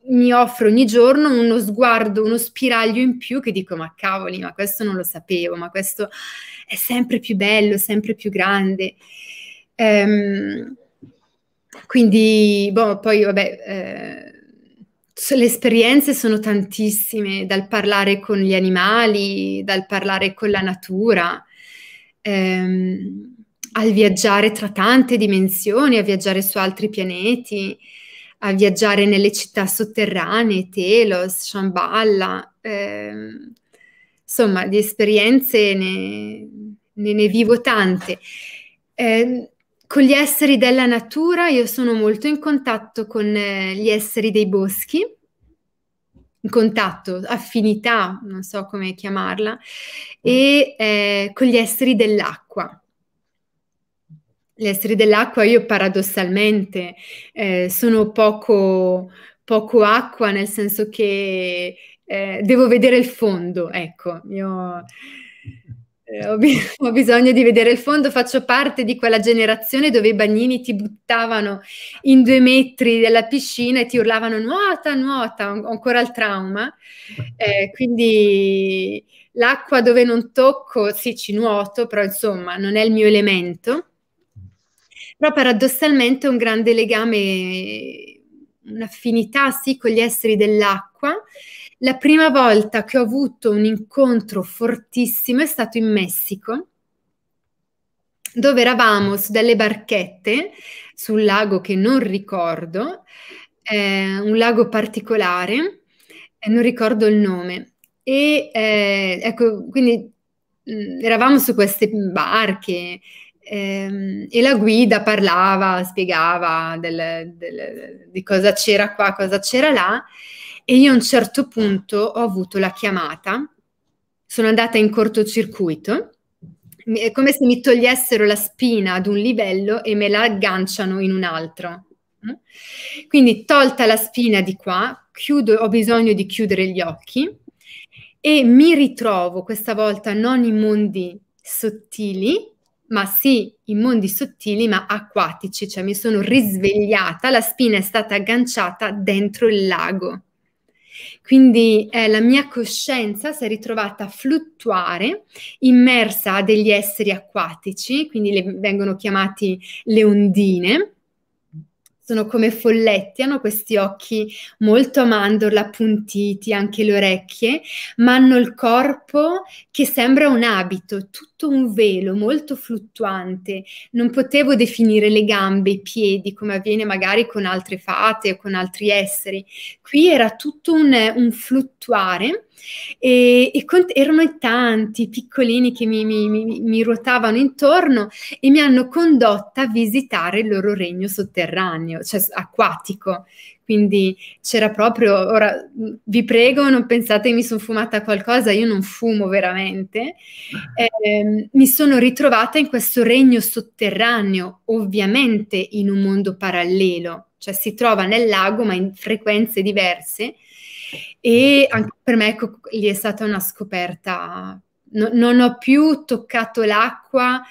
mi offre ogni giorno uno sguardo, uno spiraglio in più che dico ma cavoli, ma questo non lo sapevo, ma questo è sempre più bello, sempre più grande. Ehm, quindi, boh, poi vabbè, eh, le esperienze sono tantissime, dal parlare con gli animali, dal parlare con la natura. Ehm, al viaggiare tra tante dimensioni, a viaggiare su altri pianeti, a viaggiare nelle città sotterranee, Telos, Shambhala, ehm, insomma di esperienze ne, ne, ne vivo tante. Eh, con gli esseri della natura io sono molto in contatto con eh, gli esseri dei boschi, in contatto, affinità, non so come chiamarla, e eh, con gli esseri dell'acqua. Gli esseri dell'acqua io paradossalmente eh, sono poco, poco acqua, nel senso che eh, devo vedere il fondo, ecco, io eh, ho, ho, bisogno di vedere il fondo, faccio parte di quella generazione dove i bagnini ti buttavano in due metri della piscina e ti urlavano nuota, nuota, ho ancora il trauma, eh, quindi l'acqua dove non tocco, sì ci nuoto, però insomma non è il mio elemento però paradossalmente un grande legame, un'affinità sì con gli esseri dell'acqua. La prima volta che ho avuto un incontro fortissimo è stato in Messico, dove eravamo su delle barchette sul lago che non ricordo, eh, un lago particolare, eh, non ricordo il nome. E eh, ecco, quindi mh, mm, eravamo su queste barche Ehm, e, la guida parlava, spiegava del, del, di cosa c'era qua, cosa c'era là. E io a un certo punto ho avuto la chiamata, sono andata in cortocircuito, è come se mi togliessero la spina ad un livello e me la agganciano in un altro. Quindi tolta la spina di qua, chiudo, ho bisogno di chiudere gli occhi e mi ritrovo questa volta non in mondi sottili, ma sì, in mondi sottili, ma acquatici, cioè mi sono risvegliata, la spina è stata agganciata dentro il lago. Quindi eh, la mia coscienza si è ritrovata a fluttuare, immersa a degli esseri acquatici, quindi le, vengono chiamati le ondine, sono come folletti, hanno questi occhi molto a mandorla, appuntiti, anche le orecchie, ma hanno il corpo che sembra un abito, tutto un velo, molto fluttuante. Non potevo definire le gambe, i piedi, come avviene magari con altre fate o con altri esseri. Qui era tutto un, un fluttuante fluttuare e, e con, erano tanti piccolini che mi, mi, mi, mi, ruotavano intorno e mi hanno condotta a visitare il loro regno sotterraneo, cioè acquatico. Quindi c'era proprio, ora vi prego, non pensate che mi sono fumata qualcosa, io non fumo veramente. Eh, mi sono ritrovata in questo regno sotterraneo, ovviamente in un mondo parallelo, cioè si trova nel lago ma in frequenze diverse e anche per me ecco, lì è stata una scoperta. No, non ho più toccato l'acqua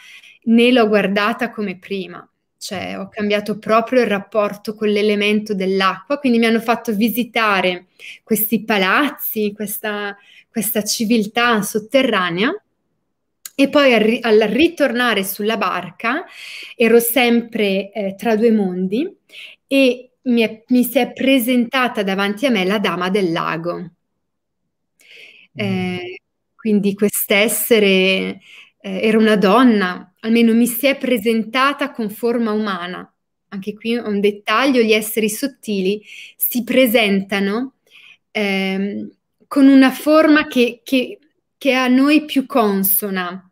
né l'ho guardata come prima. Cioè, ho cambiato proprio il rapporto con l'elemento dell'acqua, quindi mi hanno fatto visitare questi palazzi, questa, questa civiltà sotterranea e poi al, ritornare sulla barca ero sempre eh, tra due mondi e mi, è, mi, si è presentata davanti a me la dama del lago. Mm. Eh, quindi quest'essere eh, era una donna, almeno mi si è presentata con forma umana. Anche qui un dettaglio, gli esseri sottili si presentano eh, con una forma che, che, che a noi più consona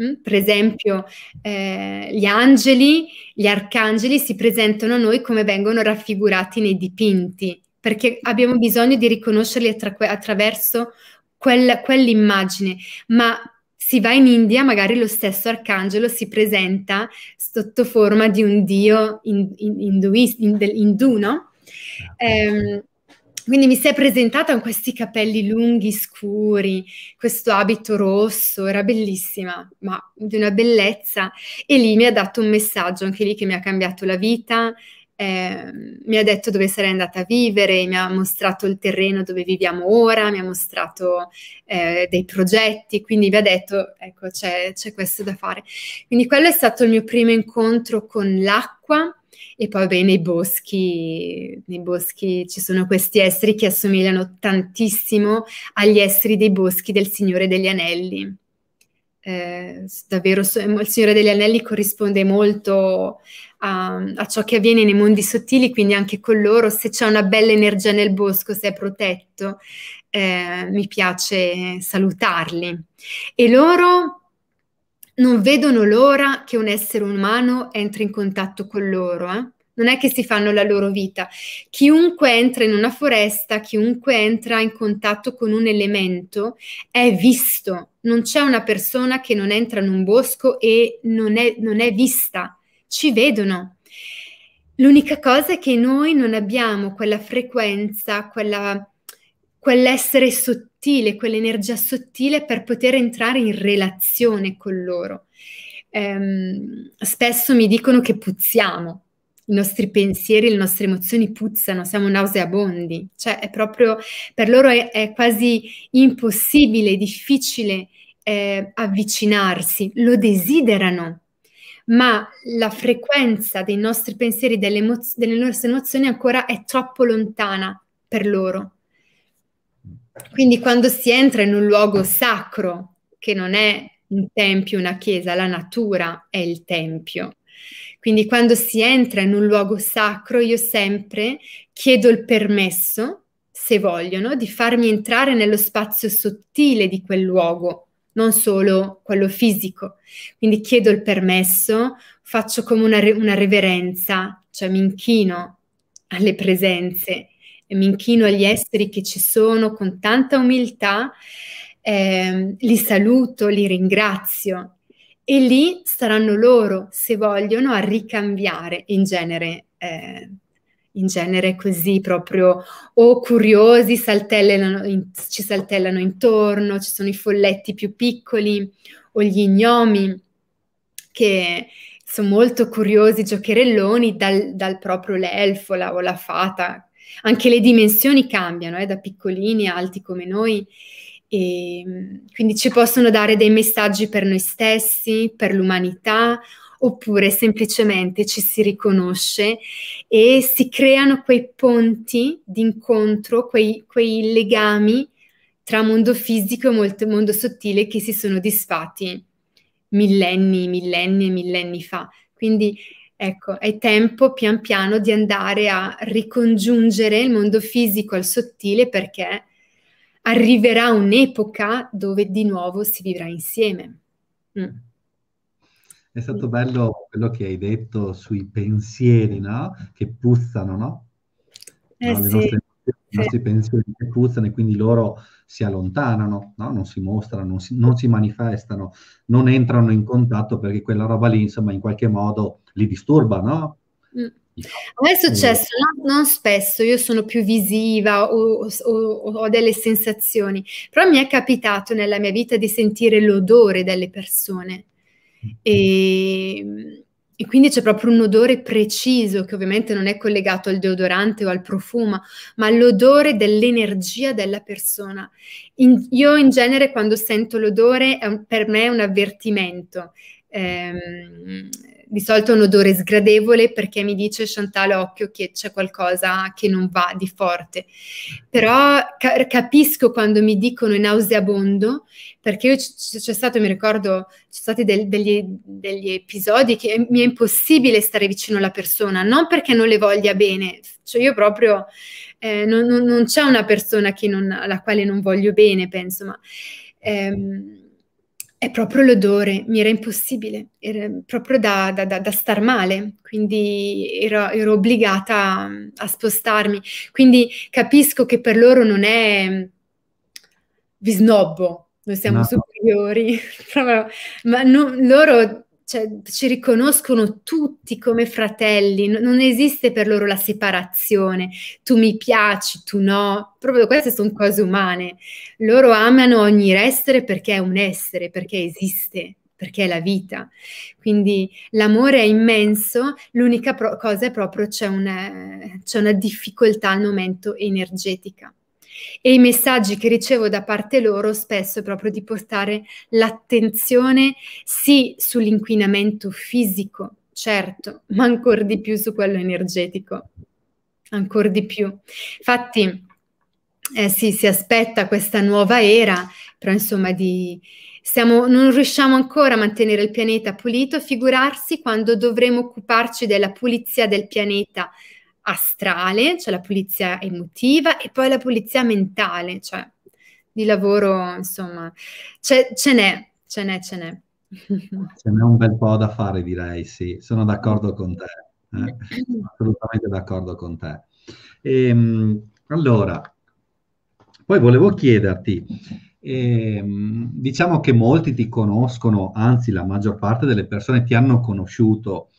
Mm? Per esempio, eh, gli angeli, gli arcangeli si presentano a noi come vengono raffigurati nei dipinti, perché abbiamo bisogno di riconoscerli attra- attraverso quel, quell'immagine. Ma si va in India, magari lo stesso arcangelo si presenta sotto forma di un dio in, in, induis, in, del, indù, no? Eh, quindi mi sei presentata con questi capelli lunghi, scuri, questo abito rosso, era bellissima, ma di una bellezza. E lì mi ha dato un messaggio, anche lì che mi ha cambiato la vita, eh, mi ha detto dove sarei andata a vivere, mi ha mostrato il terreno dove viviamo ora, mi ha mostrato eh, dei progetti, quindi mi ha detto, ecco, c'è questo da fare. Quindi quello è stato il mio primo incontro con l'acqua e poi beh, nei boschi, nei boschi ci sono questi esseri che assomigliano tantissimo agli esseri dei boschi del Signore degli Anelli. Eh, davvero il Signore degli Anelli corrisponde molto a, a, ciò che avviene nei mondi sottili, quindi anche con loro, se c'è una bella energia nel bosco, se è protetto, eh, mi piace salutarli. E loro non vedono l'ora che un essere umano entri in contatto con loro. Eh? Non è che si fanno la loro vita. Chiunque entra in una foresta, chiunque entra in contatto con un elemento, è visto. Non c'è una persona che non entra in un bosco e non è, non è vista. Ci vedono. L'unica cosa è che noi non abbiamo quella frequenza, quella quell'essere sottile, quell'energia sottile per poter entrare in relazione con loro. Ehm, spesso mi dicono che puzziamo, i nostri pensieri, le nostre emozioni puzzano, siamo nauseabondi, cioè è proprio per loro è, è quasi impossibile, difficile eh, avvicinarsi, lo desiderano, ma la frequenza dei nostri pensieri, delle, delle nostre emozioni ancora è troppo lontana per loro. Quindi quando si entra in un luogo sacro, che non è un tempio, una chiesa, la natura è il tempio. Quindi quando si entra in un luogo sacro, io sempre chiedo il permesso, se vogliono, di farmi entrare nello spazio sottile di quel luogo, non solo quello fisico. Quindi chiedo il permesso, faccio come una, re- una reverenza, cioè mi inchino alle presenze e mi inchino agli esseri che ci sono con tanta umiltà, eh, li saluto, li ringrazio e lì saranno loro, se vogliono, a ricambiare in genere. Eh, in genere così proprio o curiosi saltellano in, ci saltellano intorno, ci sono i folletti più piccoli o gli gnomi che sono molto curiosi, giocherelloni dal, dal proprio l'elfo la, o la fata anche le dimensioni cambiano, eh, da piccolini a alti come noi. E quindi ci possono dare dei messaggi per noi stessi, per l'umanità, oppure semplicemente ci si riconosce e si creano quei ponti di incontro, quei, quei legami tra mondo fisico e mondo sottile che si sono disfatti millenni, millenni e millenni fa. Quindi Ecco, è tempo pian piano di andare a ricongiungere il mondo fisico al sottile perché arriverà un'epoca dove di nuovo si vivrà insieme. Mm. È stato bello quello che hai detto sui pensieri, no? Che puzzano, no? Eh no, sì. nostre, sì. I nostri pensieri che puzzano e quindi loro si allontanano, no? non si mostrano, non si, non si, manifestano, non entrano in contatto perché quella roba lì, insomma, in qualche modo li disturba, no? Mm. A me è successo, mm. non, non, spesso, io sono più visiva o, ho delle sensazioni, però mi è capitato nella mia vita di sentire l'odore delle persone. Mm. E ehm, e quindi c'è proprio un odore preciso che ovviamente non è collegato al deodorante o al profumo, ma all'odore dell'energia della persona. In, io in genere quando sento l'odore un, per me è un avvertimento. Ehm, di solito un odore sgradevole perché mi dice Chantal occhio che c'è qualcosa che non va di forte. Però ca- capisco quando mi dicono è nauseabondo perché c- c'è stato, mi ricordo, ci sono stati del, degli, degli, episodi che mi è impossibile stare vicino alla persona, non perché non le voglia bene, cioè io proprio eh, non, non, c'è una persona non, alla quale non voglio bene, penso, ma... Ehm, è proprio l'odore, mi era impossibile, era proprio da, da, da, da star male, quindi ero, ero obbligata a, a spostarmi. Quindi capisco che per loro non è mm, vi snobbo, noi siamo no. superiori, ma no, loro cioè, ci riconoscono tutti come fratelli, no, non esiste per loro la separazione, tu mi piaci, tu no, proprio queste sono cose umane, loro amano ogni essere perché è un essere, perché esiste, perché è la vita, quindi l'amore è immenso, l'unica cosa è proprio c'è una, eh, una difficoltà al momento energetica e i messaggi che ricevo da parte loro spesso è proprio di portare l'attenzione sì sull'inquinamento fisico, certo, ma ancora di più su quello energetico, ancora di più. Infatti eh, sì, si aspetta questa nuova era, però insomma di, siamo, non riusciamo ancora a mantenere il pianeta pulito, figurarsi quando dovremo occuparci della pulizia del pianeta astrale, cioè la pulizia emotiva, e poi la pulizia mentale, cioè di lavoro, insomma, ce, ce n'è, ce n'è, ce n'è. Ce n'è un bel po' da fare, direi, sì, sono d'accordo con te, eh? assolutamente d'accordo con te. E, ehm, allora, poi volevo chiederti, eh, diciamo che molti ti conoscono, anzi la maggior parte delle persone ti hanno conosciuto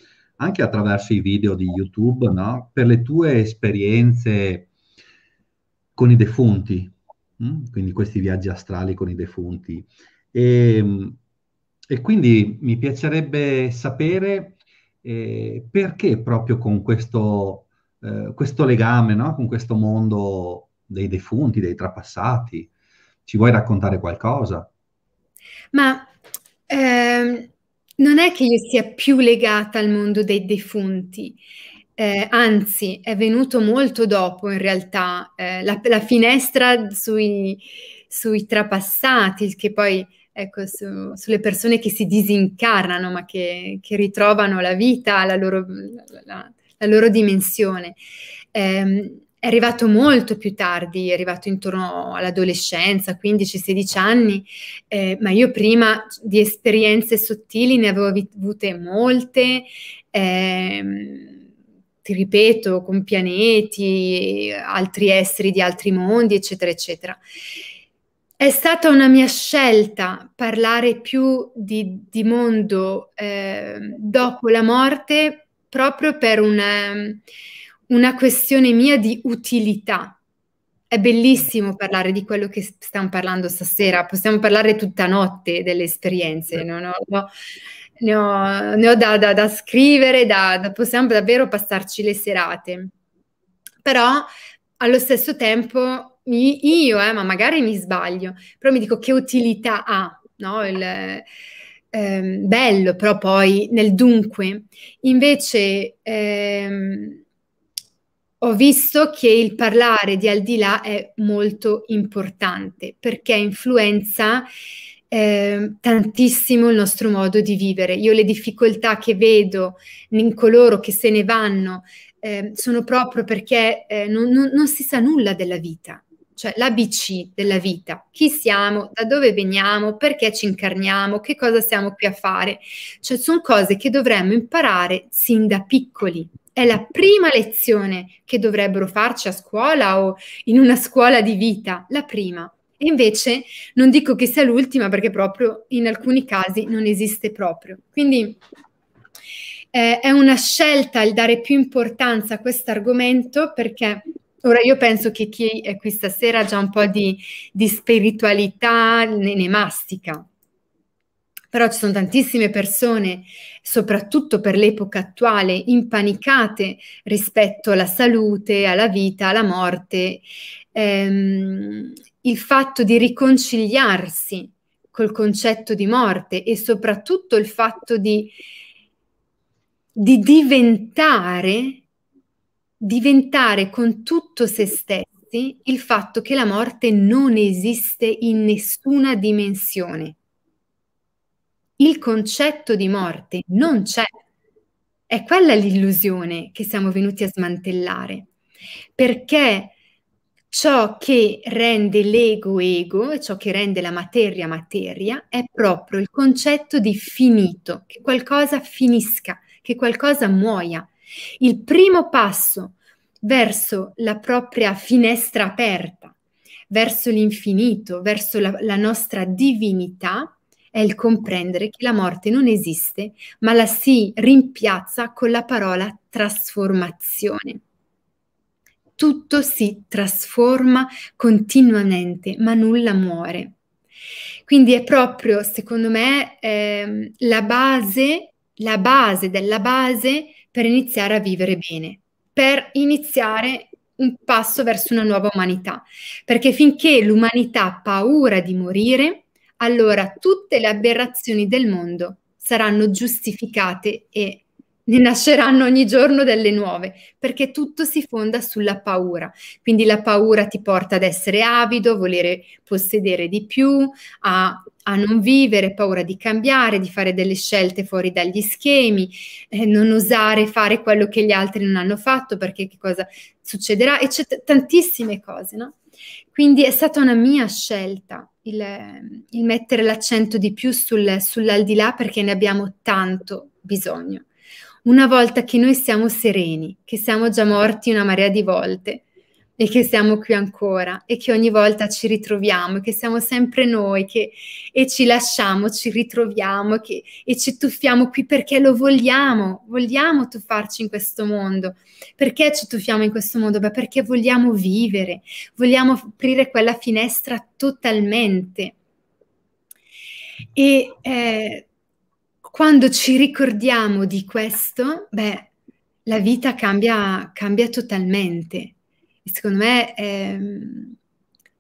anche attraverso i video di YouTube, no? per le tue esperienze con i defunti, mh? Mm? quindi questi viaggi astrali con i defunti. E, ehm, e quindi mi piacerebbe sapere eh, perché proprio con questo, eh, questo legame, no? con questo mondo dei defunti, dei trapassati. Ci vuoi raccontare qualcosa? Ma ehm, non è che io sia più legata al mondo dei defunti, eh, anzi è venuto molto dopo in realtà eh, la, la, finestra sui, sui, trapassati, che poi ecco, su, sulle persone che si disincarnano ma che, che ritrovano la vita, la loro, la, la loro dimensione. Eh, è arrivato molto più tardi, è arrivato intorno all'adolescenza, 15-16 anni, eh, ma io prima di esperienze sottili ne avevo avute molte, eh, ti ripeto, con pianeti, altri esseri di altri mondi, eccetera, eccetera. È stata una mia scelta parlare più di, di mondo eh, dopo la morte proprio per una una questione mia di utilità. È bellissimo parlare di quello che stiamo parlando stasera, possiamo parlare tutta notte delle esperienze, no? No, no, ne, ho, ne ho, da, da, da scrivere, da, possiamo davvero passarci le serate. Però allo stesso tempo io, eh, ma magari mi sbaglio, però mi dico che utilità ha Il, ehm, bello, però poi nel dunque. Invece... Ehm, ho visto che il parlare di al di là è molto importante perché influenza eh, tantissimo il nostro modo di vivere. Io le difficoltà che vedo in coloro che se ne vanno eh, sono proprio perché eh, non, non, non si sa nulla della vita, cioè l'ABC della vita, chi siamo, da dove veniamo, perché ci incarniamo, che cosa siamo qui a fare, cioè sono cose che dovremmo imparare sin da piccoli è la prima lezione che dovrebbero farci a scuola o in una scuola di vita, la prima. E invece non dico che sia l'ultima perché proprio in alcuni casi non esiste proprio. Quindi eh, è una scelta il dare più importanza a questo argomento perché ora io penso che chi è qui stasera ha già un po' di, di spiritualità ne, ne mastica. Però ci sono tantissime persone soprattutto per l'epoca attuale, impanicate rispetto alla salute, alla vita, alla morte, ehm, il fatto di riconciliarsi col concetto di morte e soprattutto il fatto di, di diventare, diventare con tutto se stessi il fatto che la morte non esiste in nessuna dimensione il concetto di morte non c'è. È quella l'illusione che siamo venuti a smantellare, perché ciò che rende l'ego ego e ciò che rende la materia materia è proprio il concetto di finito, che qualcosa finisca, che qualcosa muoia. Il primo passo verso la propria finestra aperta, verso l'infinito, verso la, la nostra divinità, è il comprendere che la morte non esiste, ma la si rimpiazza con la parola trasformazione. Tutto si trasforma continuamente, ma nulla muore. Quindi è proprio, secondo me, ehm, la base, la base della base per iniziare a vivere bene, per iniziare un passo verso una nuova umanità. Perché finché l'umanità ha paura di morire, allora tutte le aberrazioni del mondo saranno giustificate e ne nasceranno ogni giorno delle nuove, perché tutto si fonda sulla paura. Quindi la paura ti porta ad essere avido, volere possedere di più, a, a non vivere, paura di cambiare, di fare delle scelte fuori dagli schemi, eh, non osare fare quello che gli altri non hanno fatto, perché che cosa succederà, e c'è tantissime cose, no? Quindi è stata una mia scelta il, il mettere l'accento di più sul, sull'aldilà perché ne abbiamo tanto bisogno. Una volta che noi siamo sereni, che siamo già morti una marea di volte, e che siamo qui ancora e che ogni volta ci ritroviamo, che siamo sempre noi che, e ci lasciamo, ci ritroviamo che, e ci tuffiamo qui perché lo vogliamo, vogliamo tuffarci in questo mondo. Perché ci tuffiamo in questo mondo? Beh, perché vogliamo vivere, vogliamo aprire quella finestra totalmente. E eh, quando ci ricordiamo di questo, beh, la vita cambia, cambia totalmente secondo me è, ehm,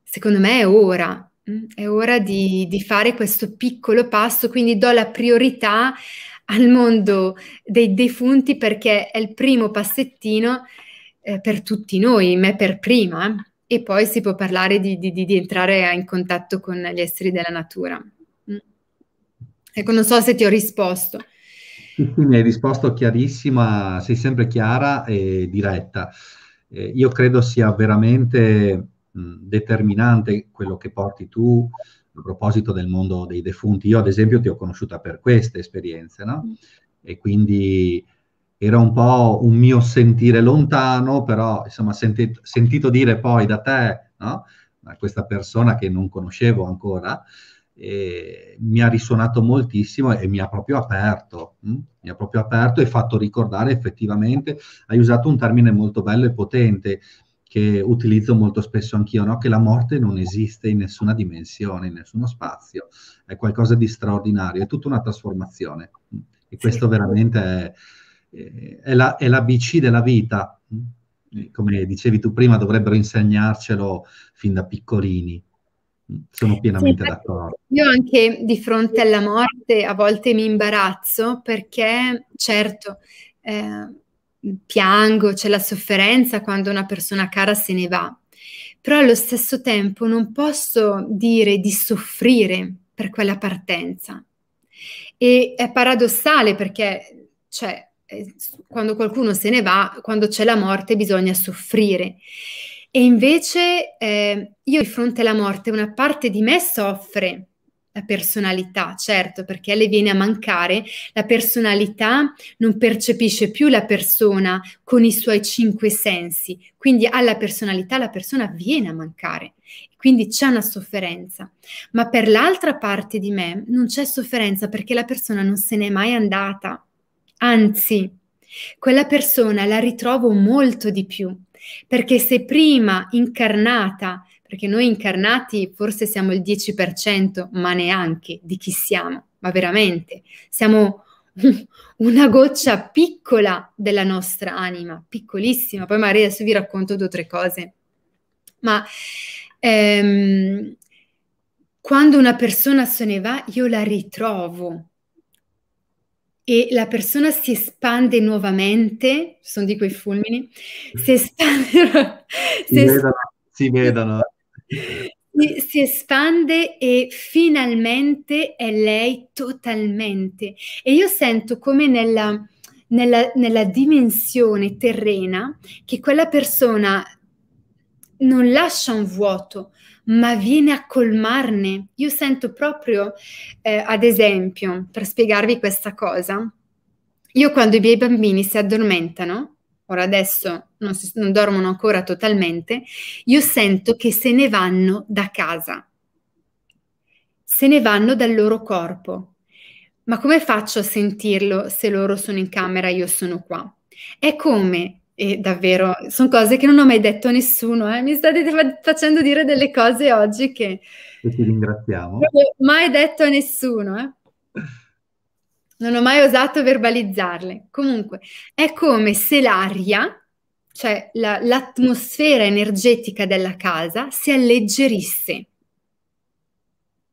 secondo me è ora, mm, è ora di, di, fare questo piccolo passo, quindi do la priorità al mondo dei defunti perché è il primo passettino eh, per tutti noi, me per prima, eh, e poi si può parlare di, di, di, entrare in contatto con gli esseri della natura. Mm. Ecco, non so se ti ho risposto. Sì, mi hai risposto chiarissima, sei sempre chiara e diretta eh, io credo sia veramente mh, determinante quello che porti tu a proposito del mondo dei defunti. Io ad esempio ti ho conosciuta per queste esperienze, no? Mm. E quindi era un po' un mio sentire lontano, però insomma sentito, sentito dire poi da te, no? questa persona che non conoscevo ancora, eh, mi ha risuonato moltissimo e mi ha proprio aperto, mh? Mm? mi ha proprio aperto e fatto ricordare effettivamente, hai usato un termine molto bello e potente che utilizzo molto spesso anch'io, no? che la morte non esiste in nessuna dimensione, in nessuno spazio, è qualcosa di straordinario, è tutta una trasformazione. Mm? E questo veramente è, è, la, è l'ABC della vita. Mm? Come dicevi tu prima, dovrebbero insegnarcelo fin da piccolini. Sono pienamente sì, d'accordo. Io anche di fronte alla morte a volte mi imbarazzo perché, certo, eh, piango, c'è la sofferenza quando una persona cara se ne va, però allo stesso tempo non posso dire di soffrire per quella partenza. E è paradossale perché, cioè, eh, quando qualcuno se ne va, quando c'è la morte bisogna soffrire. E invece eh, io di fronte alla morte una parte di me soffre la personalità, certo, perché le viene a mancare, la personalità non percepisce più la persona con i suoi cinque sensi, quindi alla personalità la persona viene a mancare, quindi c'è una sofferenza, ma per l'altra parte di me non c'è sofferenza perché la persona non se n'è mai andata, anzi, quella persona la ritrovo molto di più perché se prima incarnata, perché noi incarnati forse siamo il 10%, ma neanche di chi siamo, ma veramente siamo una goccia piccola della nostra anima, piccolissima. Poi magari adesso vi racconto due o tre cose. Ma ehm, quando una persona se ne va, io la ritrovo, e la persona si espande nuovamente, sono di quei fulmini, si espande... si, si, vedono, si vedono. Si, si espande e finalmente è lei totalmente. E io sento come nella, nella, nella dimensione terrena che quella persona non lascia un vuoto, ma viene a colmarne. Io sento proprio, eh, ad esempio, per spiegarvi questa cosa, io quando i miei bambini si addormentano, ora adesso non, si, non dormono ancora totalmente, io sento che se ne vanno da casa, se ne vanno dal loro corpo. Ma come faccio a sentirlo se loro sono in camera e io sono qua? È come e davvero, sono cose che non ho mai detto a nessuno, eh. mi state facendo dire delle cose oggi che... E ti ringraziamo. Non ho mai detto a nessuno, eh. non ho mai osato verbalizzarle. Comunque, è come se l'aria, cioè la, l'atmosfera energetica della casa, si alleggerisse.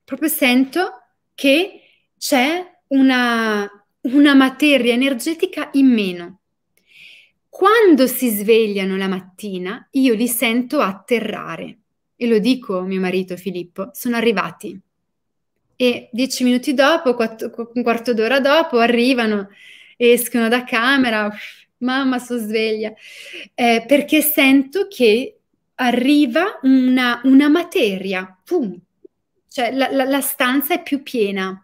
Proprio sento che c'è una, una materia energetica in meno quando si svegliano la mattina, io li sento atterrare. E lo dico a mio marito Filippo, sono arrivati. E dieci minuti dopo, quattro, un quarto d'ora dopo, arrivano, escono da camera, uff, mamma, sono sveglia, eh, perché sento che arriva una, una materia, pum, cioè la, la, la stanza è più piena.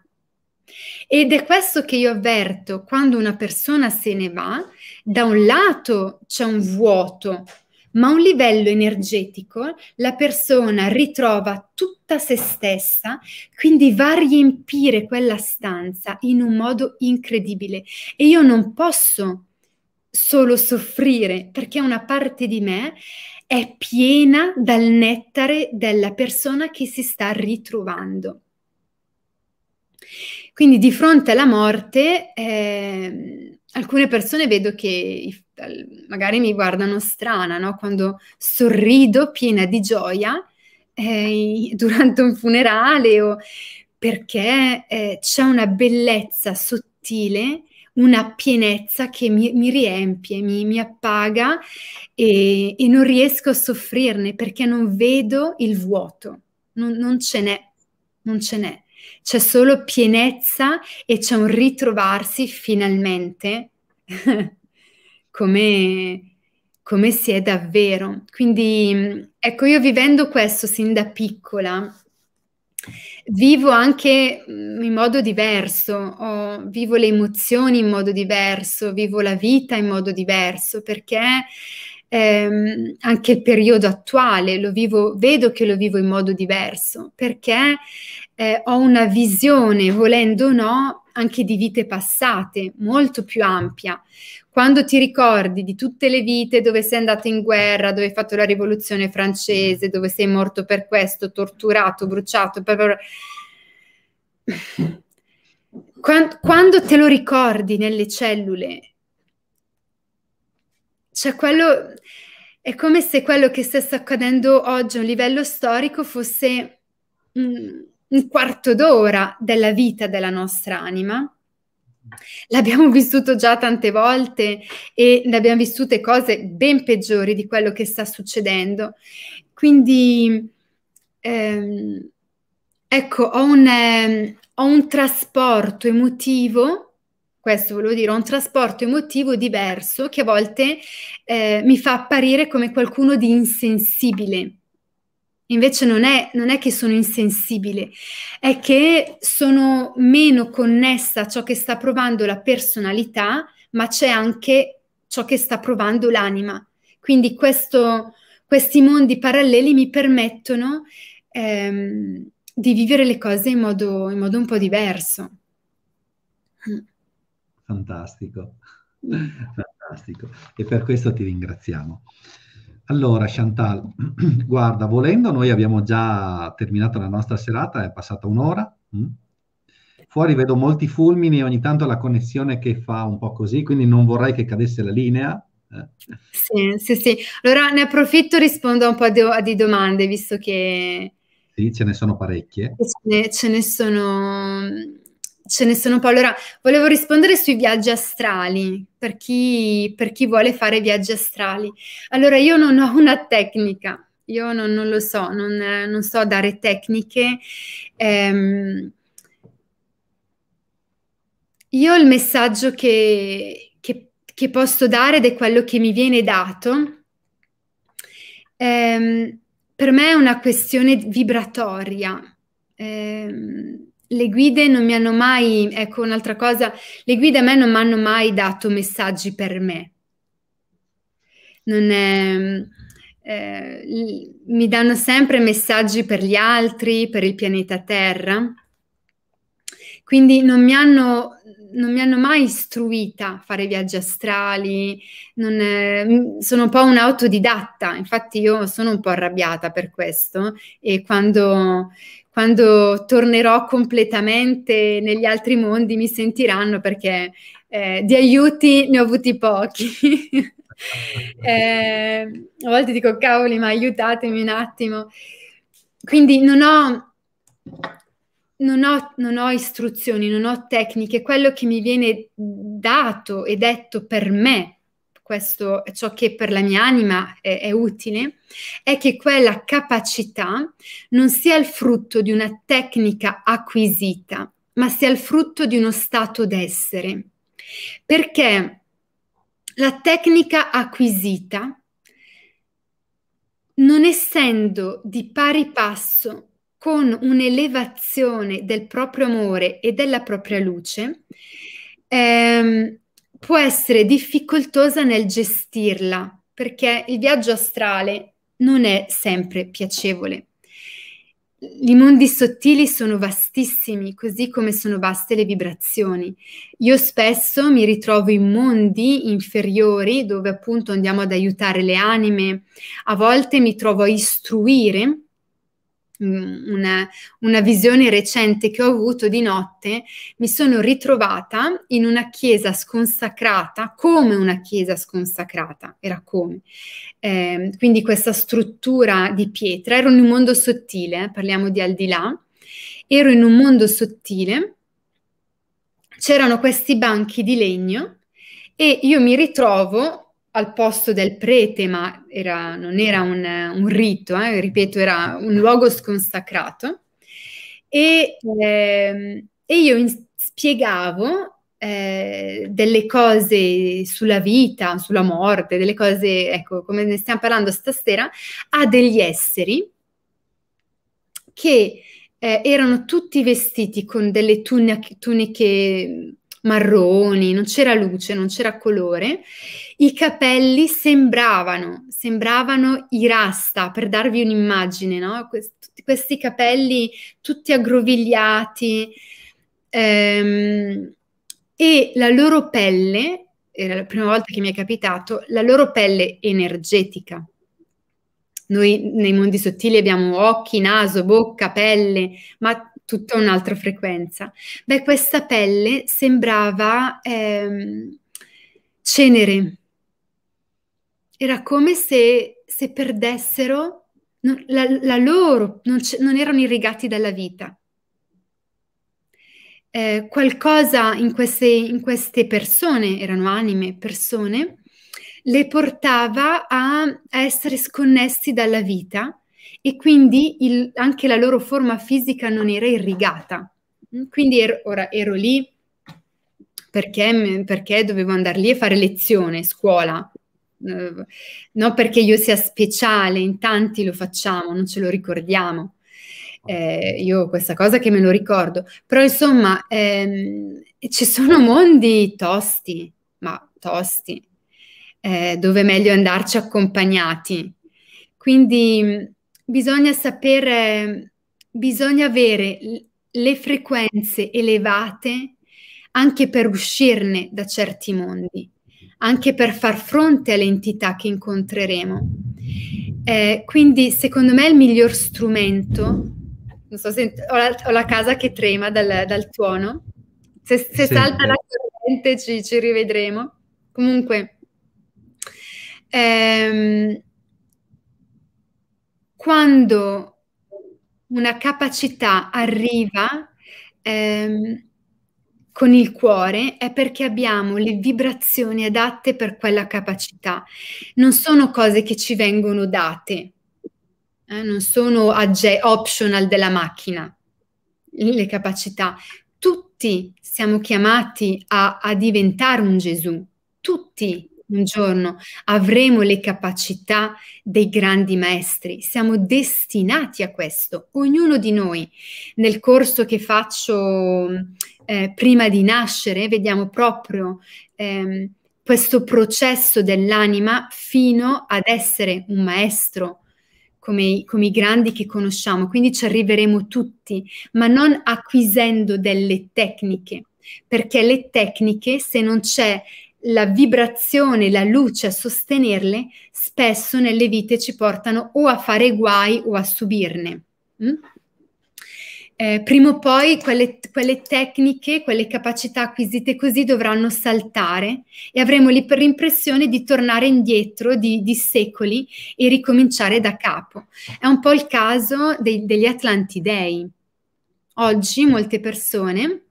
Ed è questo che io avverto quando una persona se ne va, da un lato c'è un vuoto, ma a un livello energetico la persona ritrova tutta se stessa, quindi va a riempire quella stanza in un modo incredibile. E io non posso solo soffrire perché una parte di me è piena dal nettare della persona che si sta ritrovando. Quindi di fronte alla morte... Eh, alcune persone vedo che magari mi guardano strana, no? Quando sorrido piena di gioia eh, durante un funerale o perché eh, c'è una bellezza sottile, una pienezza che mi, mi riempie, mi, mi appaga e, e, non riesco a soffrirne perché non vedo il vuoto, non, non ce n'è, non ce n'è c'è solo pienezza e c'è un ritrovarsi finalmente come, come si è davvero. Quindi ecco, io vivendo questo sin da piccola, vivo anche mm, in modo diverso, oh, vivo le emozioni in modo diverso, vivo la vita in modo diverso, perché ehm, anche il periodo attuale lo vivo, vedo che lo vivo in modo diverso, perché eh, ho una visione, volendo o no, anche di vite passate, molto più ampia. Quando ti ricordi di tutte le vite dove sei andato in guerra, dove hai fatto la rivoluzione francese, dove sei morto per questo, torturato, bruciato, bla Quando te lo ricordi nelle cellule, cioè quello è come se quello che stesse accadendo oggi a un livello storico fosse mh, mm, un quarto d'ora della vita della nostra anima. L'abbiamo vissuto già tante volte e ne abbiamo vissute cose ben peggiori di quello che sta succedendo. Quindi, ehm, ecco, ho un, ehm, ho un trasporto emotivo, questo volevo dire, ho un trasporto emotivo diverso che a volte eh, mi fa apparire come qualcuno di insensibile Invece non è, non è, che sono insensibile, è che sono meno connessa a ciò che sta provando la personalità, ma c'è anche ciò che sta provando l'anima. Quindi questo, questi mondi paralleli mi permettono ehm, di vivere le cose in modo, in modo un po' diverso. Fantastico, mm. fantastico. E per questo ti ringraziamo. Allora, Chantal, guarda, volendo, noi abbiamo già terminato la nostra serata, è passata un'ora. Mm? Fuori vedo molti fulmini e ogni tanto la connessione che fa un po' così, quindi non vorrei che cadesse la linea. Eh. Sì, sì, sì. Allora ne approfitto, e rispondo un po' di, di domande, visto che... Sì, ce ne sono parecchie. ce ne, ce ne sono ce ne sono poi. Allora, volevo rispondere sui viaggi astrali, per chi, per chi vuole fare viaggi astrali. Allora, io non ho una tecnica, io non, non lo so, non, non, so dare tecniche. Ehm, io il messaggio che, che, che, posso dare ed è quello che mi viene dato. Ehm, per me è una questione vibratoria. Ehm, le guide non mi hanno mai, ecco un'altra cosa, le guide a me non mi hanno mai dato messaggi per me. Non è, ehm, eh, mi danno sempre messaggi per gli altri, per il pianeta Terra. Quindi non mi hanno, non mi hanno mai istruita a fare viaggi astrali, è, eh, sono un po' un'autodidatta, infatti io sono un po' arrabbiata per questo e quando, quando tornerò completamente negli altri mondi mi sentiranno perché eh, di aiuti ne ho avuti pochi. eh, a volte dico cavoli, ma aiutatemi un attimo. Quindi non ho, non ho, non ho istruzioni, non ho tecniche, quello che mi viene dato e detto per me questo è ciò che per la mia anima è, è utile, è che quella capacità non sia il frutto di una tecnica acquisita, ma sia il frutto di uno stato d'essere. Perché la tecnica acquisita, non essendo di pari passo con un'elevazione del proprio amore e della propria luce, ehm, può essere difficoltosa nel gestirla, perché il viaggio astrale non è sempre piacevole. I mondi sottili sono vastissimi, così come sono vaste le vibrazioni. Io spesso mi ritrovo in mondi inferiori dove appunto andiamo ad aiutare le anime, a volte mi trovo a istruire Mm, una, una visione recente che ho avuto di notte, mi sono ritrovata in una chiesa sconsacrata, come una chiesa sconsacrata, era come. Eh, quindi questa struttura di pietra, ero in un mondo sottile, eh, parliamo di al di là, ero in un mondo sottile, c'erano questi banchi di legno e io mi ritrovo al posto del prete, ma era, non era un, un rito, eh, ripeto, era un luogo sconsacrato. E, eh, e io spiegavo eh, delle cose sulla vita, sulla morte, delle cose, ecco, come ne stiamo parlando stasera, a degli esseri che eh, erano tutti vestiti con delle tuniche, tuniche marroni, non c'era luce, non c'era colore. I capelli sembravano, sembravano i rasta, per darvi un'immagine, no? Questi, questi capelli tutti aggrovigliati ehm, e la loro pelle, era la prima volta che mi è capitato, la loro pelle energetica, noi nei mondi sottili abbiamo occhi, naso, bocca, pelle, ma tutta un'altra frequenza. Beh, questa pelle sembrava ehm, cenere, era come se, se perdessero non, la, la, loro, non, non, erano irrigati dalla vita. Eh, qualcosa in queste, in queste persone, erano anime, persone, le portava a, a essere sconnessi dalla vita e quindi il, anche la loro forma fisica non era irrigata. Mm, quindi ero, ora ero lì perché, perché dovevo andare lì a fare lezione, scuola, ehm, non perché io sia speciale, in tanti lo facciamo, non ce lo ricordiamo. Eh, io questa cosa che me lo ricordo, però insomma ehm, ci sono mondi tosti, ma tosti, eh, dove è meglio andarci accompagnati. Quindi bisogna sapere, bisogna avere le frequenze elevate anche per uscirne da certi mondi, anche per far fronte alle entità che incontreremo. Eh, quindi secondo me il miglior strumento, non so se ho la, ho la casa che trema dal, dal tuono, se, se salta la corrente ci, ci rivedremo. Comunque, ehm, quando una capacità arriva ehm, con il cuore è perché abbiamo le vibrazioni adatte per quella capacità. Non sono cose che ci vengono date, eh? non sono optional della macchina, le capacità. Tutti siamo chiamati a, a diventare un Gesù, tutti un giorno avremo le capacità dei grandi maestri, siamo destinati a questo, ognuno di noi. Nel corso che faccio eh, prima di nascere vediamo proprio ehm, questo processo dell'anima fino ad essere un maestro. Come, come i grandi che conosciamo, quindi ci arriveremo tutti, ma non acquisendo delle tecniche, perché le tecniche, se non c'è la vibrazione, la luce a sostenerle, spesso nelle vite ci portano o a fare guai o a subirne. Mm? Eh, prima o poi quelle, quelle, tecniche, quelle capacità acquisite così dovranno saltare e avremo l'impressione di tornare indietro di, di, secoli e ricominciare da capo. È un po' il caso dei, degli Atlantidei. Oggi molte persone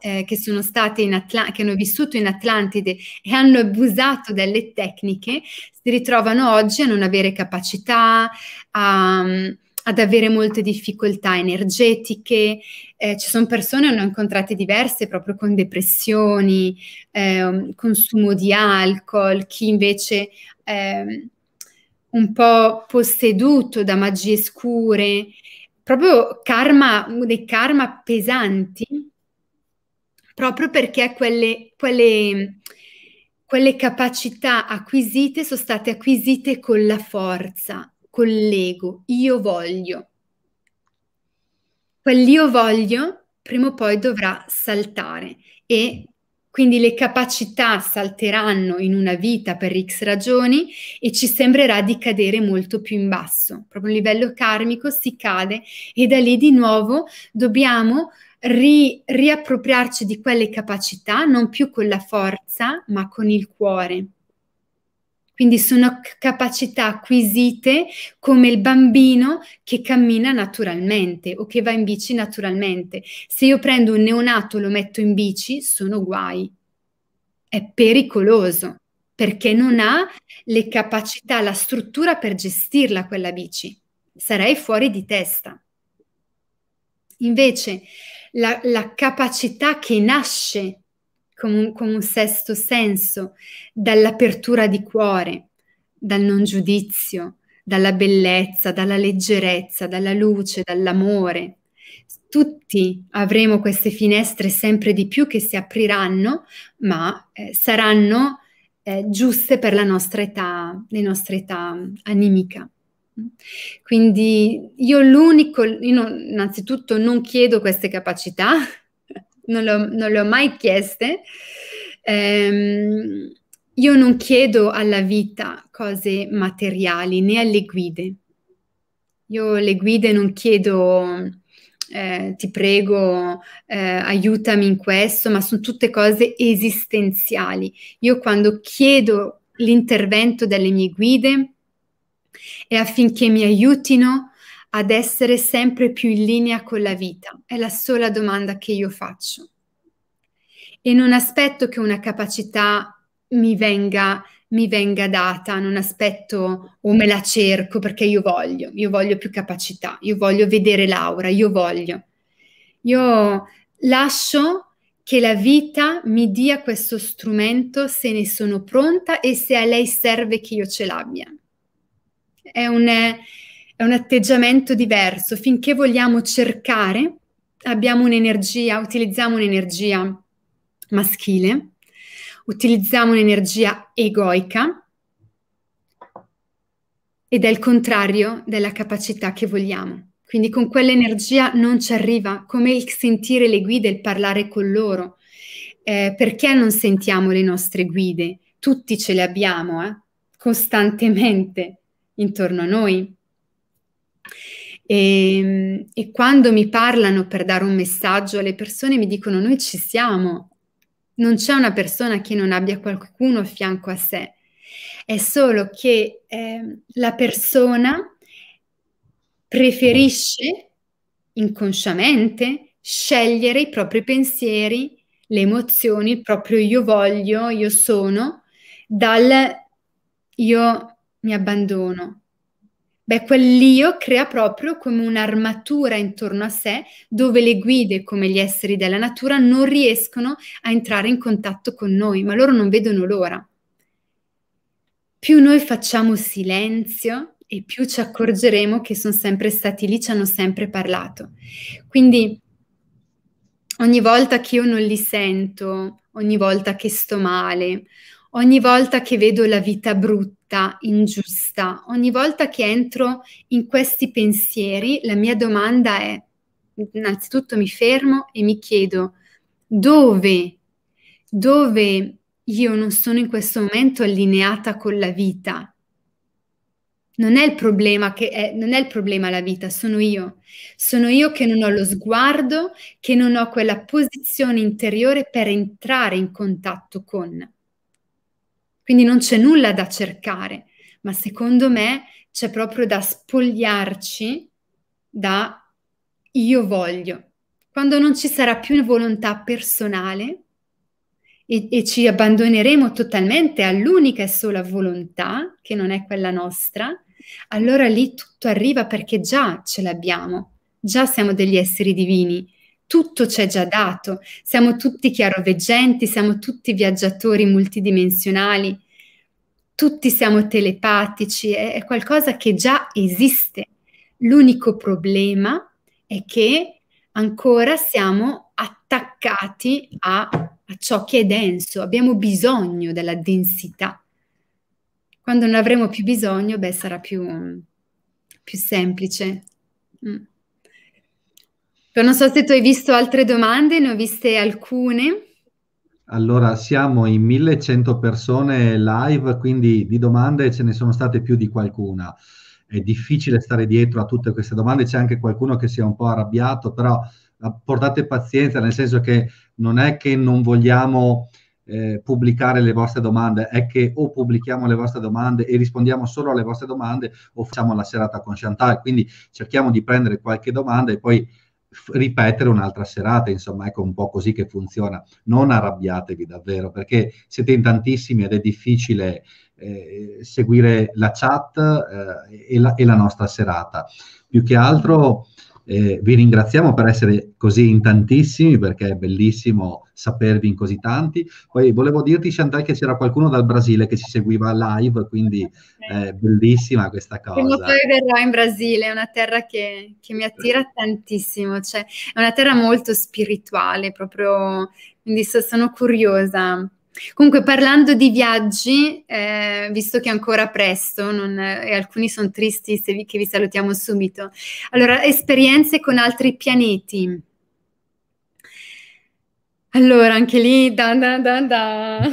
eh, che sono state in Atla- che hanno vissuto in Atlantide e hanno abusato delle tecniche si ritrovano oggi a non avere capacità, a, ad avere molte difficoltà energetiche. Eh, ci sono persone che hanno incontrate diverse proprio con depressioni, eh, consumo di alcol, chi invece ehm, un po' posseduto da magie scure, proprio karma, dei karma pesanti proprio perché quelle, quelle, quelle capacità acquisite sono state acquisite con la forza, con l'ego, io voglio. Quell'io voglio prima o poi dovrà saltare e quindi le capacità salteranno in una vita per X ragioni e ci sembrerà di cadere molto più in basso. Proprio a livello karmico si cade e da lì di nuovo dobbiamo ri, riappropriarci di quelle capacità, non più con la forza, ma con il cuore. Quindi sono capacità acquisite come il bambino che cammina naturalmente o che va in bici naturalmente. Se io prendo un neonato e lo metto in bici, sono guai. È pericoloso perché non ha le capacità, la struttura per gestirla quella bici. Sarei fuori di testa. Invece la, la capacità che nasce con un, come un sesto senso dall'apertura di cuore, dal non giudizio, dalla bellezza, dalla leggerezza, dalla luce, dall'amore. Tutti avremo queste finestre sempre di più che si apriranno, ma eh, saranno eh, giuste per la nostra età, le nostre età animica. Quindi io l'unico, io innanzitutto non chiedo queste capacità, non, lo, non le ho mai chieste. Ehm, io non chiedo alla vita cose materiali né alle guide. Io le guide non chiedo, eh, ti prego, eh, aiutami in questo, ma sono tutte cose esistenziali. Io quando chiedo l'intervento delle mie guide, e affinché mi aiutino ad essere sempre più in linea con la vita. È la sola domanda che io faccio. E non aspetto che una capacità mi venga, mi venga data, non aspetto o me la cerco perché io voglio, io voglio più capacità, io voglio vedere Laura, io voglio. Io lascio che la vita mi dia questo strumento se ne sono pronta e se a lei serve che io ce l'abbia è un, è un atteggiamento diverso. Finché vogliamo cercare, abbiamo un'energia, utilizziamo un'energia maschile, utilizziamo un'energia egoica ed è il contrario della capacità che vogliamo. Quindi con quell'energia non ci arriva, come il sentire le guide, il parlare con loro. Eh, perché non sentiamo le nostre guide? Tutti ce le abbiamo, eh? costantemente intorno a noi. E, ehm, e, quando mi parlano per dare un messaggio, alle persone mi dicono noi ci siamo, non c'è una persona che non abbia qualcuno a fianco a sé, è solo che eh, la persona preferisce inconsciamente scegliere i propri pensieri, le emozioni, il proprio io voglio, io sono, dal io mi abbandono. Beh, quell'io crea proprio come un'armatura intorno a sé dove le guide, come gli esseri della natura, non riescono a entrare in contatto con noi, ma loro non vedono l'ora. Più noi facciamo silenzio e più ci accorgeremo che sono sempre stati lì, ci hanno sempre parlato. Quindi ogni volta che io non li sento, ogni volta che sto male, Ogni volta che vedo la vita brutta, ingiusta, ogni volta che entro in questi pensieri, la mia domanda è, innanzitutto mi fermo e mi chiedo dove, dove io non sono in questo momento allineata con la vita. Non è il problema che è, non è il problema la vita, sono io. Sono io che non ho lo sguardo, che non ho quella posizione interiore per entrare in contatto con. Quindi non c'è nulla da cercare, ma secondo me c'è proprio da spogliarci da io voglio. Quando non ci sarà più volontà personale e, e ci abbandoneremo totalmente all'unica e sola volontà, che non è quella nostra, allora lì tutto arriva perché già ce l'abbiamo, già siamo degli esseri divini, tutto c'è già dato, siamo tutti chiaroveggenti, siamo tutti viaggiatori multidimensionali, tutti siamo telepatici, è, qualcosa che già esiste. L'unico problema è che ancora siamo attaccati a, a ciò che è denso, abbiamo bisogno della densità. Quando non avremo più bisogno, beh, sarà più, più semplice. Mm. Non so se tu hai visto altre domande, ne ho viste alcune. Allora, siamo in 1100 persone live, quindi di domande ce ne sono state più di qualcuna. È difficile stare dietro a tutte queste domande, c'è anche qualcuno che si è un po' arrabbiato, però portate pazienza, nel senso che non è che non vogliamo eh, pubblicare le vostre domande, è che o pubblichiamo le vostre domande e rispondiamo solo alle vostre domande o facciamo la serata con Chantal, quindi cerchiamo di prendere qualche domanda e poi ripetere un'altra serata, insomma, ecco un po' così che funziona. Non arrabbiatevi davvero, perché siete in tantissimi ed è difficile eh, seguire la chat eh, e, la, e, la, nostra serata. Più che altro eh, vi ringraziamo per essere così in tantissimi perché è bellissimo sapervi in così tanti. Poi volevo dirti, Chantal, che c'era qualcuno dal Brasile che ci seguiva live, quindi è eh, bellissima questa cosa. Prima poi verrò in Brasile, è una terra che, che mi attira tantissimo, cioè, è una terra molto spirituale, proprio, quindi so, sono curiosa Comunque, parlando di viaggi, eh, visto che è ancora presto non, eh, e alcuni sono tristi vi, che vi salutiamo subito. Allora, esperienze con altri pianeti. Allora, anche lì, da da da da.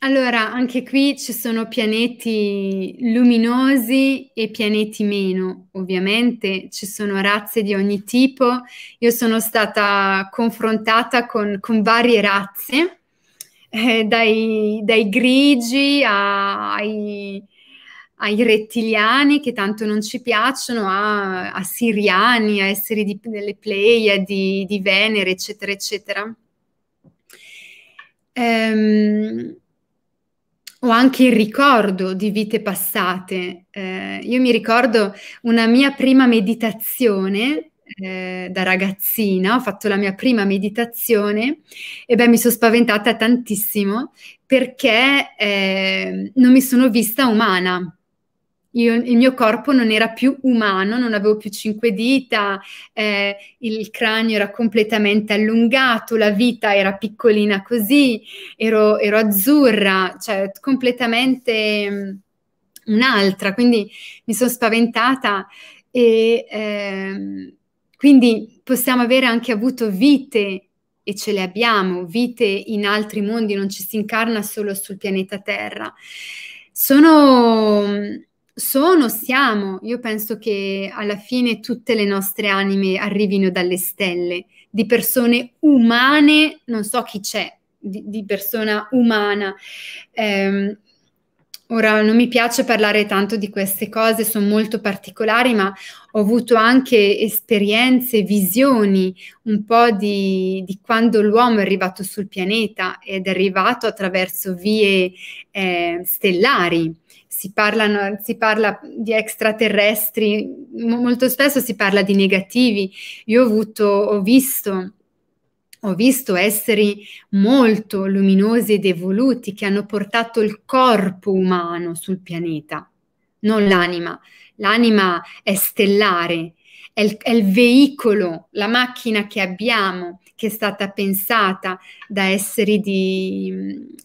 Allora, anche qui ci sono pianeti luminosi e pianeti meno, ovviamente ci sono razze di ogni tipo. Io sono stata confrontata con, con varie razze, eh, dai, dai, grigi ai, ai, rettiliani che tanto non ci piacciono, a, a siriani, a esseri di, delle Pleiadi, di Venere, eccetera, eccetera. Ehm, o anche il ricordo di vite passate. Eh, io mi ricordo una mia prima meditazione eh, da ragazzina, ho fatto la mia prima meditazione e beh, mi sono spaventata tantissimo perché eh, non mi sono vista umana io, il mio corpo non era più umano, non avevo più cinque dita, eh, il cranio era completamente allungato, la vita era piccolina così, ero, ero azzurra, cioè completamente mh, mm, un'altra, quindi mi sono spaventata e eh, quindi possiamo avere anche avuto vite e ce le abbiamo, vite in altri mondi, non ci si incarna solo sul pianeta Terra. Sono mm, sono, siamo. Io penso che alla fine tutte le nostre anime arrivino dalle stelle, di persone umane, non so chi c'è, di, di persona umana. Eh, ora non mi piace parlare tanto di queste cose, sono molto particolari, ma ho avuto anche esperienze, visioni un po' di, di quando l'uomo è arrivato sul pianeta ed è arrivato attraverso vie eh, stellari si, parlano, si parla di extraterrestri, molto spesso si parla di negativi. Io ho, avuto, ho visto ho visto esseri molto luminosi ed evoluti che hanno portato il corpo umano sul pianeta, non l'anima. L'anima è stellare, è il, è il veicolo, la macchina che abbiamo che è stata pensata da esseri di,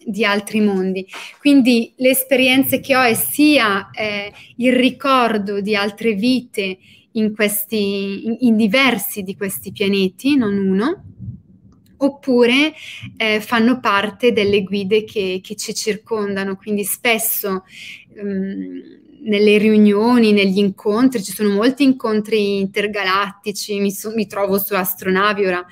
di altri mondi. Quindi le esperienze che ho è sia eh, il ricordo di altre vite in, questi, in, in diversi di questi pianeti, non uno, oppure eh, fanno parte delle guide che, che ci circondano, quindi spesso um, nelle riunioni, negli incontri, ci sono molti incontri intergalattici, mi, so, mi trovo su astronavi ora.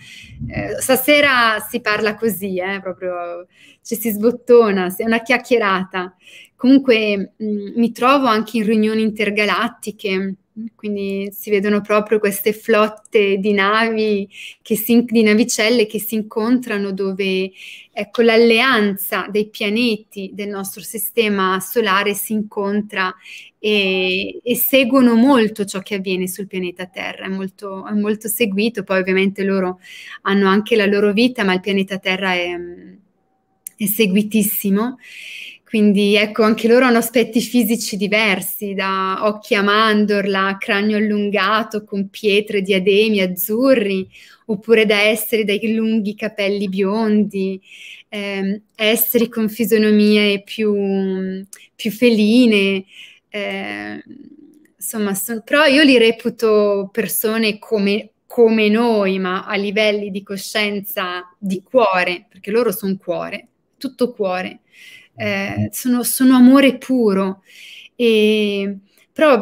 Eh, stasera si parla così, eh, proprio ci si sbottona, è una chiacchierata. Comunque mh, mm, mi trovo anche in riunioni intergalattiche, quindi si vedono proprio queste flotte di navi, si, di navicelle che si incontrano dove ecco, l'alleanza dei pianeti del nostro sistema solare si incontra e, e, seguono molto ciò che avviene sul pianeta Terra, è molto, è molto seguito, poi ovviamente loro hanno anche la loro vita, ma il pianeta Terra è, è seguitissimo. Quindi ecco, anche loro hanno aspetti fisici diversi, da occhi a mandorla, cranio allungato con pietre, diademi azzurri, oppure da esseri dai lunghi capelli biondi, eh, esseri con fisonomie più, più feline. Eh, insomma, son, però io li reputo persone come, come noi, ma a livelli di coscienza, di cuore, perché loro sono cuore, tutto cuore. Mm. eh, sono, sono, amore puro. E, però,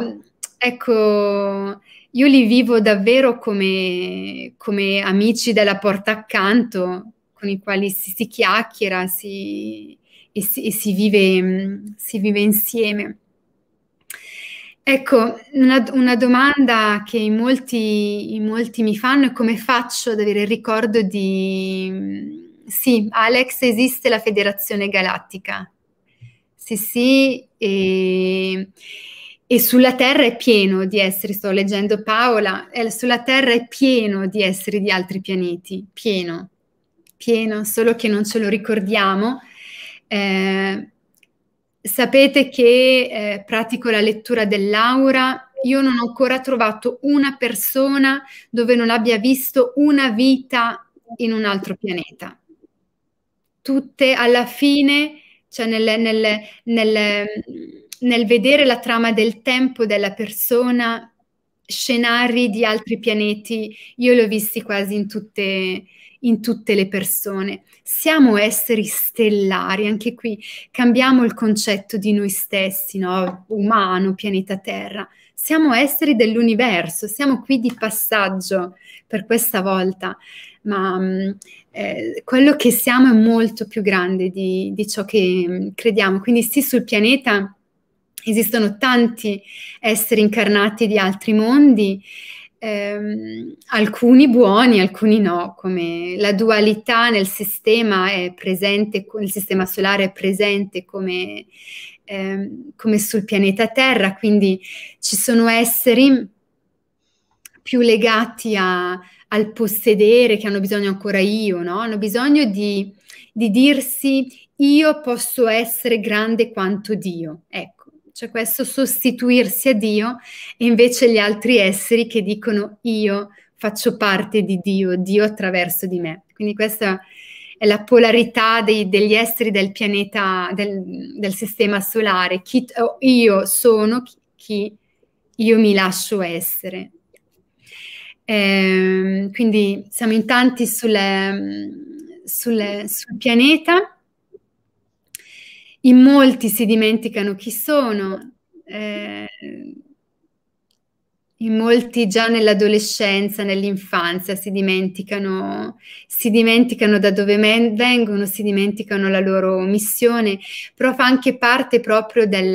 ecco, io li vivo davvero come, come amici della porta accanto, con i quali si, si chiacchiera si, e, si, e si, vive, mm, si, vive, insieme. Ecco, una, una domanda che in molti, in molti, mi fanno è come faccio ad avere il ricordo di, mm, sì, Alex, esiste la Federazione Galattica. Sì, sì, e, e sulla Terra è pieno di esseri, sto leggendo Paola, sulla Terra è pieno di esseri di altri pianeti, pieno, pieno, solo che non ce lo ricordiamo. Eh, sapete che eh, pratico la lettura dell'aura io non ho ancora trovato una persona dove non abbia visto una vita in un altro pianeta tutte alla fine, cioè nel, nel, nel, nel vedere la trama del tempo della persona, scenari di altri pianeti, io li ho visti quasi in tutte, in tutte le persone. Siamo esseri stellari, anche qui cambiamo il concetto di noi stessi, no? umano, pianeta Terra. Siamo esseri dell'universo, siamo qui di passaggio per questa volta, ma mm, eh, quello che siamo è molto più grande di, di ciò che mm, crediamo. Quindi sì, sul pianeta esistono tanti esseri incarnati di altri mondi, ehm, alcuni buoni, alcuni no, come la dualità nel sistema, è presente, il sistema solare è presente come, ehm, come sul pianeta Terra, quindi ci sono esseri più legati a al possedere che hanno bisogno ancora io, no? Hanno bisogno di, di dirsi io posso essere grande quanto Dio. Ecco, cioè questo sostituirsi a Dio e invece gli altri esseri che dicono io faccio parte di Dio, Dio attraverso di me. Quindi questa è la polarità dei, degli esseri del pianeta, del, del sistema solare. Chi, io sono chi, chi io mi lascio essere. Eh, quindi siamo in tanti sulle, sulle, sul pianeta, in molti si dimenticano chi sono, eh, in molti già nell'adolescenza, nell'infanzia si dimenticano, si dimenticano da dove vengono, si dimenticano la loro missione, però fa anche parte proprio del,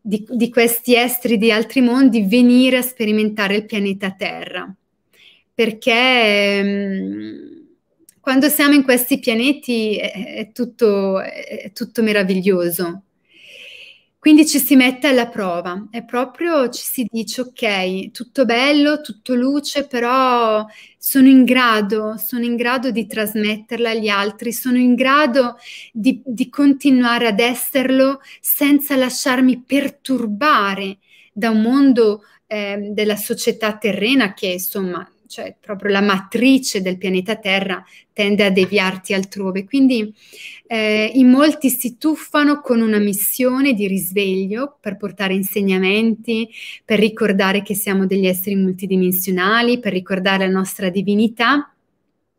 di, di questi estri di altri mondi venire a sperimentare il pianeta Terra. Perché ehm, quando siamo in questi pianeti è, è, tutto, è tutto meraviglioso. Quindi ci si mette alla prova, e proprio ci si dice ok, tutto bello, tutto luce, però sono in grado, sono in grado di trasmetterla agli altri, sono in grado di, di continuare ad esserlo senza lasciarmi perturbare da un mondo eh, della società terrena che insomma cioè proprio la matrice del pianeta Terra tende a deviarti altrove. Quindi eh, in molti si tuffano con una missione di risveglio per portare insegnamenti, per ricordare che siamo degli esseri multidimensionali, per ricordare la nostra divinità,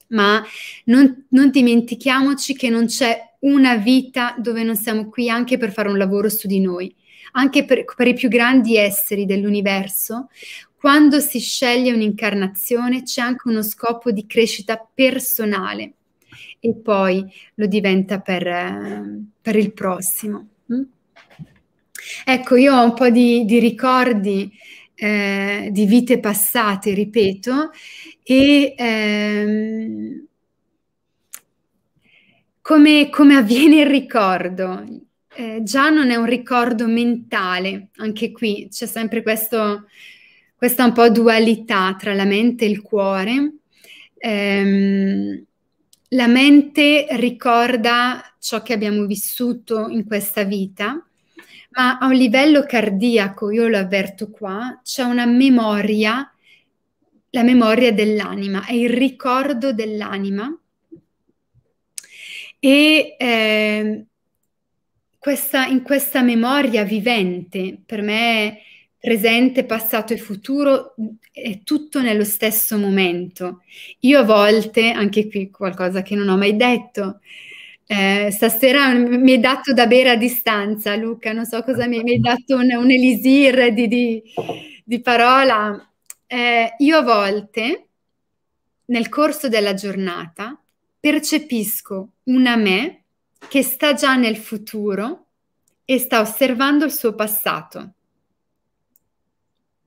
ma non, non dimentichiamoci che non c'è una vita dove non siamo qui anche per fare un lavoro su di noi anche per, per, i più grandi esseri dell'universo, quando si sceglie un'incarnazione c'è anche uno scopo di crescita personale e poi lo diventa per, eh, per il prossimo. Mm? Ecco, io ho un po' di, di ricordi eh, di vite passate, ripeto, e ehm, come, come, avviene il ricordo? Eh, già non è un ricordo mentale, anche qui c'è sempre questo questa un po' dualità tra la mente e il cuore. Ehm, la mente ricorda ciò che abbiamo vissuto in questa vita, ma a un livello cardiaco, io lo avverto qua, c'è una memoria, la memoria dell'anima, è il ricordo dell'anima. E eh, questa, in questa memoria vivente, per me presente, passato e futuro è tutto nello stesso momento. Io a volte, anche qui qualcosa che non ho mai detto, eh, stasera mi hai dato da bere a distanza, Luca, non so cosa mi, hai dato, un, un elisir di, di, di parola. Eh, io a volte, nel corso della giornata, percepisco una me che sta già nel futuro e sta osservando il suo passato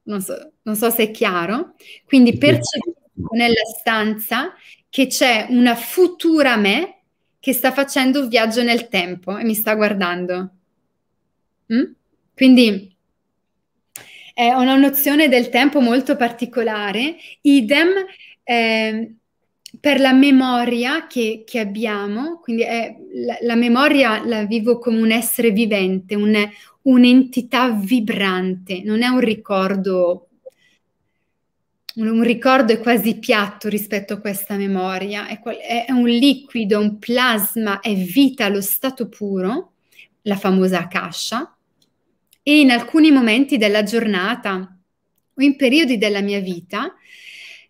non so, non so se è chiaro, quindi percepisco nella stanza che c'è una futura me che sta facendo un viaggio nel tempo e mi sta guardando. Mm? Quindi è una nozione del tempo molto particolare, idem eh, per la memoria che, che abbiamo, quindi è, la, la, memoria la vivo come un essere vivente, un, un'entità vibrante, non è un ricordo, un, ricordo è quasi piatto rispetto a questa memoria, è, è un liquido, un plasma, è vita allo stato puro, la famosa akasha, e in alcuni momenti della giornata o in periodi della mia vita,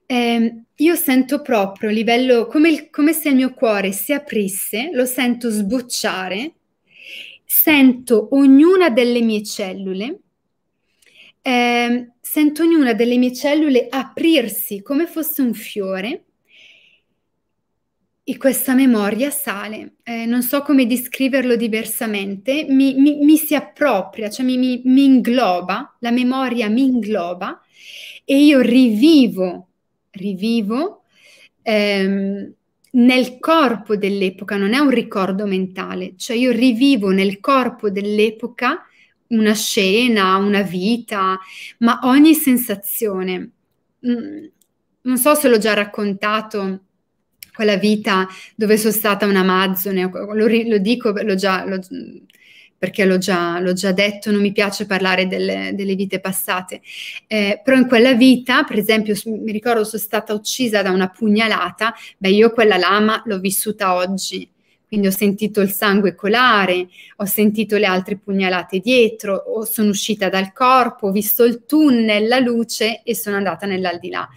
eh, io sento proprio a livello come, il, come se il mio cuore si aprisse, lo sento sbocciare sento ognuna delle mie cellule, eh, sento ognuna delle mie cellule aprirsi come fosse un fiore e questa memoria sale, eh, non so come descriverlo diversamente, mi, mi, mi si appropria, cioè mi, mi, ingloba, la memoria mi ingloba e io rivivo, rivivo ehm, nel corpo dell'epoca, non è un ricordo mentale, cioè io rivivo nel corpo dell'epoca una scena, una vita, ma ogni sensazione. Mm, non so se l'ho già raccontato quella vita dove sono stata un amazzone, lo, lo dico, l'ho già, l'ho, perché l'ho già, l'ho già, detto, non mi piace parlare delle, delle vite passate, eh, però in quella vita, per esempio, mi ricordo sono stata uccisa da una pugnalata, beh io quella lama l'ho vissuta oggi, quindi ho sentito il sangue colare, ho sentito le altre pugnalate dietro, sono uscita dal corpo, ho visto il tunnel, la luce e sono andata nell'aldilà.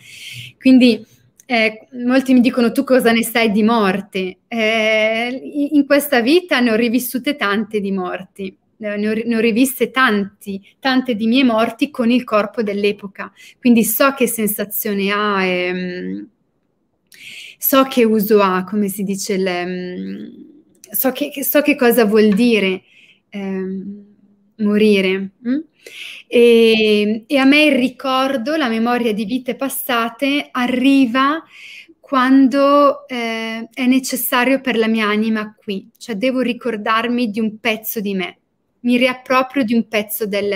Quindi eh, molti mi dicono tu cosa ne sai di morte? Eh, in questa vita ne ho rivissute tante di morti. Eh, ne ho, ne ho, riviste tanti, tante di mie morti con il corpo dell'epoca, quindi so che sensazione ha, e, ehm, so che uso ha, come si dice, le, mm, so, che, so, che, cosa vuol dire. E, ehm, morire. Mm? E, e, a me il ricordo, la memoria di vite passate arriva quando eh, è necessario per la mia anima qui, cioè devo ricordarmi di un pezzo di me, mi riapproprio di un pezzo del,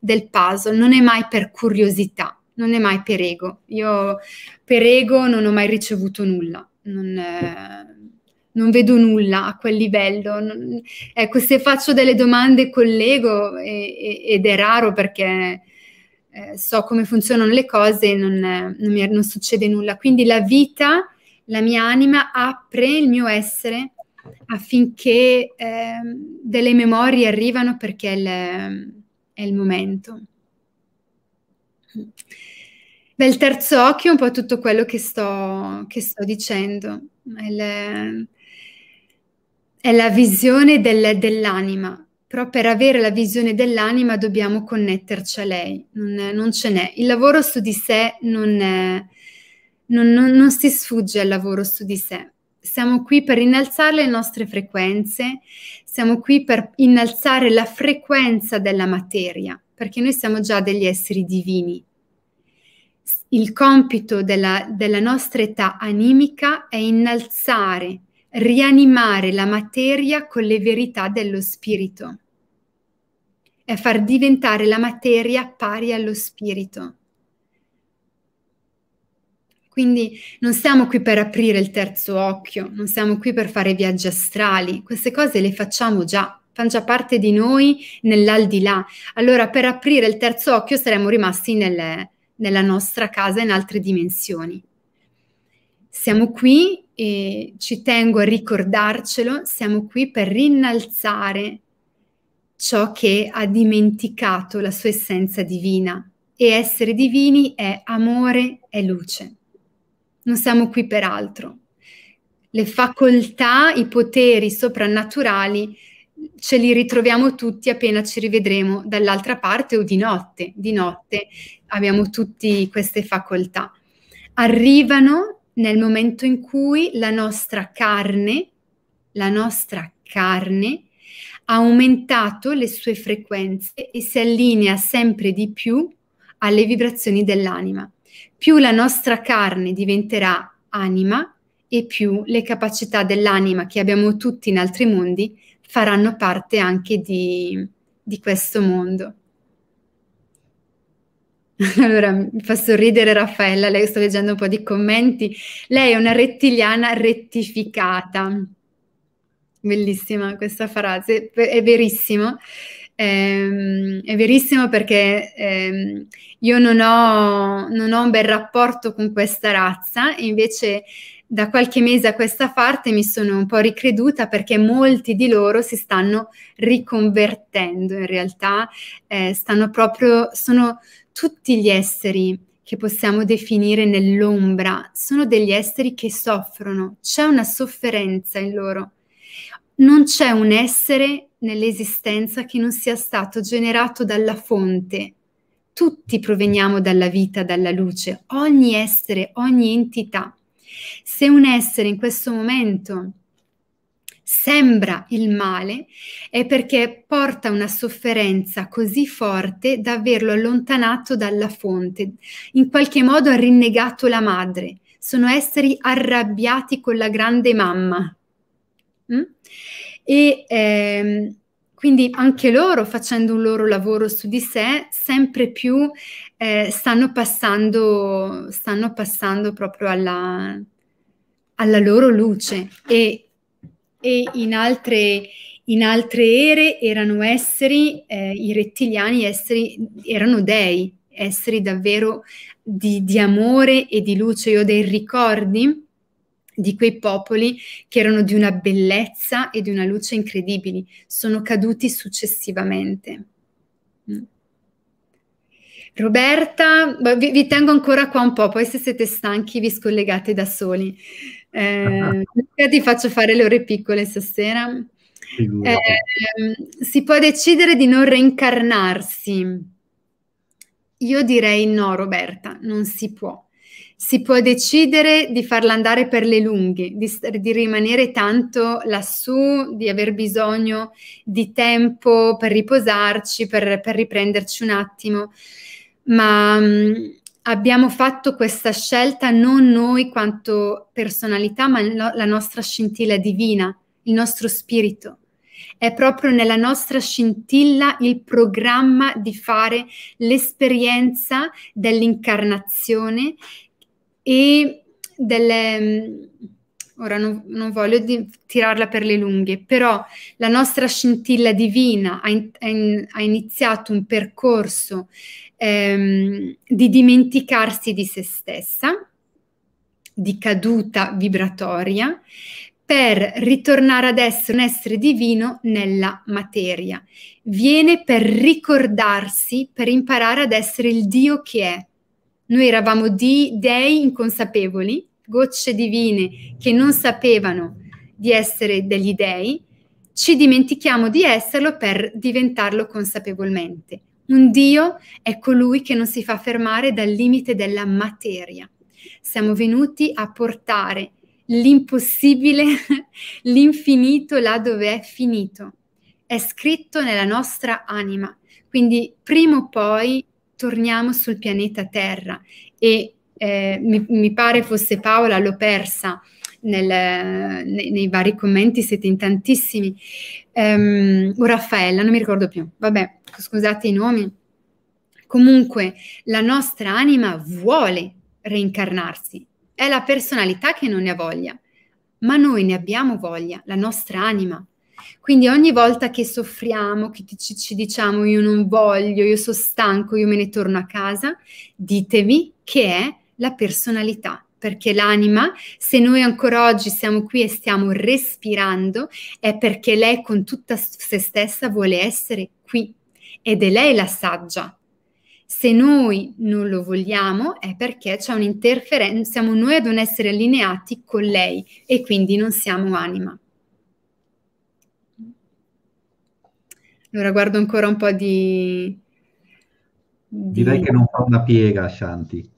del puzzle, non è mai per curiosità, non è mai per ego, io per ego non ho mai ricevuto nulla, non, eh, non vedo nulla a quel livello. Non, ecco, se faccio delle domande collego e, e, ed è raro perché eh, so come funzionano le cose e non, non, mi, non succede nulla. Quindi la vita, la mia anima apre il mio essere affinché eh, delle memorie arrivano perché è il, è il momento. Bel terzo occhio è un po' tutto quello che sto, che sto dicendo. Il, è la visione del- dell'anima, però per avere la visione dell'anima dobbiamo connetterci a lei, non, non ce n'è. Il lavoro su di sé non, è, non, non, si sfugge al lavoro su di sé. Siamo qui per innalzare le nostre frequenze, siamo qui per innalzare la frequenza della materia, perché noi siamo già degli esseri divini. Il compito della, della nostra età animica è innalzare rianimare la materia con le verità dello spirito, e far diventare la materia pari allo spirito. Quindi non siamo qui per aprire il terzo occhio, non siamo qui per fare viaggi astrali, queste cose le facciamo già, fanno già parte di noi nell'aldilà. Allora per aprire il terzo occhio saremmo rimasti nelle, nella nostra casa in altre dimensioni. Siamo qui e ci tengo a ricordarcelo, siamo qui per rinnalzare ciò che ha dimenticato la sua essenza divina e essere divini è amore e luce. Non siamo qui per altro. Le facoltà, i poteri soprannaturali ce li ritroviamo tutti appena ci rivedremo dall'altra parte o di notte. Di notte abbiamo tutte queste facoltà. Arrivano nel momento in cui la nostra carne, la nostra carne, ha aumentato le sue frequenze e si allinea sempre di più alle vibrazioni dell'anima. Più la nostra carne diventerà anima e più le capacità dell'anima che abbiamo tutti in altri mondi faranno parte anche di, di questo mondo. Allora, mi fa sorridere Raffaella, lei sto leggendo un po' di commenti. Lei è una rettiliana rettificata. Bellissima questa frase, è verissimo. Eh, è verissimo perché eh, io non ho, non ho, un bel rapporto con questa razza, invece da qualche mese a questa parte mi sono un po' ricreduta perché molti di loro si stanno riconvertendo in realtà, eh, stanno proprio, sono, tutti gli esseri che possiamo definire nell'ombra sono degli esseri che soffrono, c'è una sofferenza in loro. Non c'è un essere nell'esistenza che non sia stato generato dalla fonte. Tutti proveniamo dalla vita, dalla luce, ogni essere, ogni entità. Se un essere in questo momento sembra il male è perché porta una sofferenza così forte da averlo allontanato dalla fonte, in qualche modo ha rinnegato la madre. Sono esseri arrabbiati con la grande mamma. Mm? E ehm, quindi anche loro, facendo un loro lavoro su di sé, sempre più eh, stanno, passando, stanno passando proprio alla, alla loro luce e e in altre, in altre ere erano esseri, eh, i rettiliani esseri, erano dei, esseri davvero di, di, amore e di luce. Io ho dei ricordi di quei popoli che erano di una bellezza e di una luce incredibili, sono caduti successivamente. Mm. Roberta, vi, vi tengo ancora qua un po', poi se siete stanchi vi scollegate da soli. Eh, ti faccio fare le ore piccole stasera. Eh, si può decidere di non reincarnarsi. Io direi no, Roberta, non si può. Si può decidere di farla andare per le lunghe, di, di rimanere tanto lassù, di aver bisogno di tempo per riposarci, per, per riprenderci un attimo, ma mh, mm, abbiamo fatto questa scelta non noi quanto personalità, ma la nostra scintilla divina, il nostro spirito. È proprio nella nostra scintilla il programma di fare l'esperienza dell'incarnazione e delle... Mm, ora non, non voglio di, tirarla per le lunghe, però la nostra scintilla divina ha, in, ha iniziato un percorso ehm, di dimenticarsi di se stessa, di caduta vibratoria, per ritornare ad essere un essere divino nella materia. Viene per ricordarsi, per imparare ad essere il Dio che è. Noi eravamo di, dei inconsapevoli, gocce divine che non sapevano di essere degli dei, ci dimentichiamo di esserlo per diventarlo consapevolmente. Un Dio è colui che non si fa fermare dal limite della materia. Siamo venuti a portare l'impossibile, l'infinito là dove è finito. È scritto nella nostra anima. Quindi prima o poi torniamo sul pianeta Terra e eh, mi, mi, pare fosse Paola, l'ho persa nel, nei, nei vari commenti, siete in tantissimi, ehm, o Raffaella, non mi ricordo più, vabbè, scusate i nomi. Comunque, la nostra anima vuole reincarnarsi, è la personalità che non ne ha voglia, ma noi ne abbiamo voglia, la nostra anima. Quindi ogni volta che soffriamo, che ci, ci, diciamo io non voglio, io sono stanco, io me ne torno a casa, ditemi che è la personalità perché l'anima, se noi ancora oggi siamo qui e stiamo respirando, è perché lei con tutta se stessa vuole essere qui ed è lei la saggia. Se noi non lo vogliamo è perché c'è un'interferenza, siamo noi ad non essere allineati con lei e quindi non siamo anima. Allora guardo ancora un po' di... di... Direi che non fa una piega, Shanti.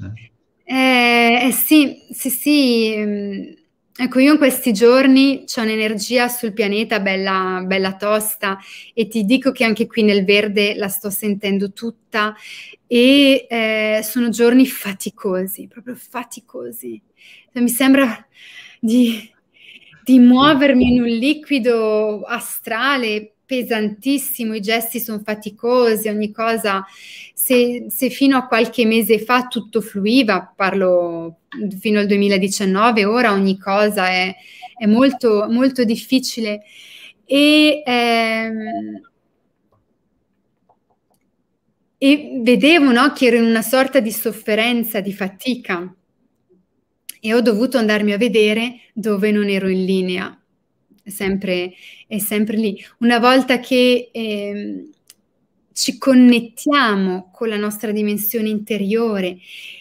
Eh? Eh, eh sì, sì, sì. Mm, ecco, io in questi giorni ho un'energia sul pianeta bella, bella tosta e ti dico che anche qui nel verde la sto sentendo tutta e eh, sono giorni faticosi, proprio faticosi. Cioè, mi sembra di, di muovermi in un liquido astrale pesantissimo, i gesti sono faticosi, ogni cosa, se, se, fino a qualche mese fa tutto fluiva, parlo fino al 2019, ora ogni cosa è, è molto, molto difficile. E, ehm, e vedevo no, che ero in una sorta di sofferenza, di fatica e ho dovuto andarmi a vedere dove non ero in linea è sempre, è sempre lì. Una volta che eh, ci connettiamo con la nostra dimensione interiore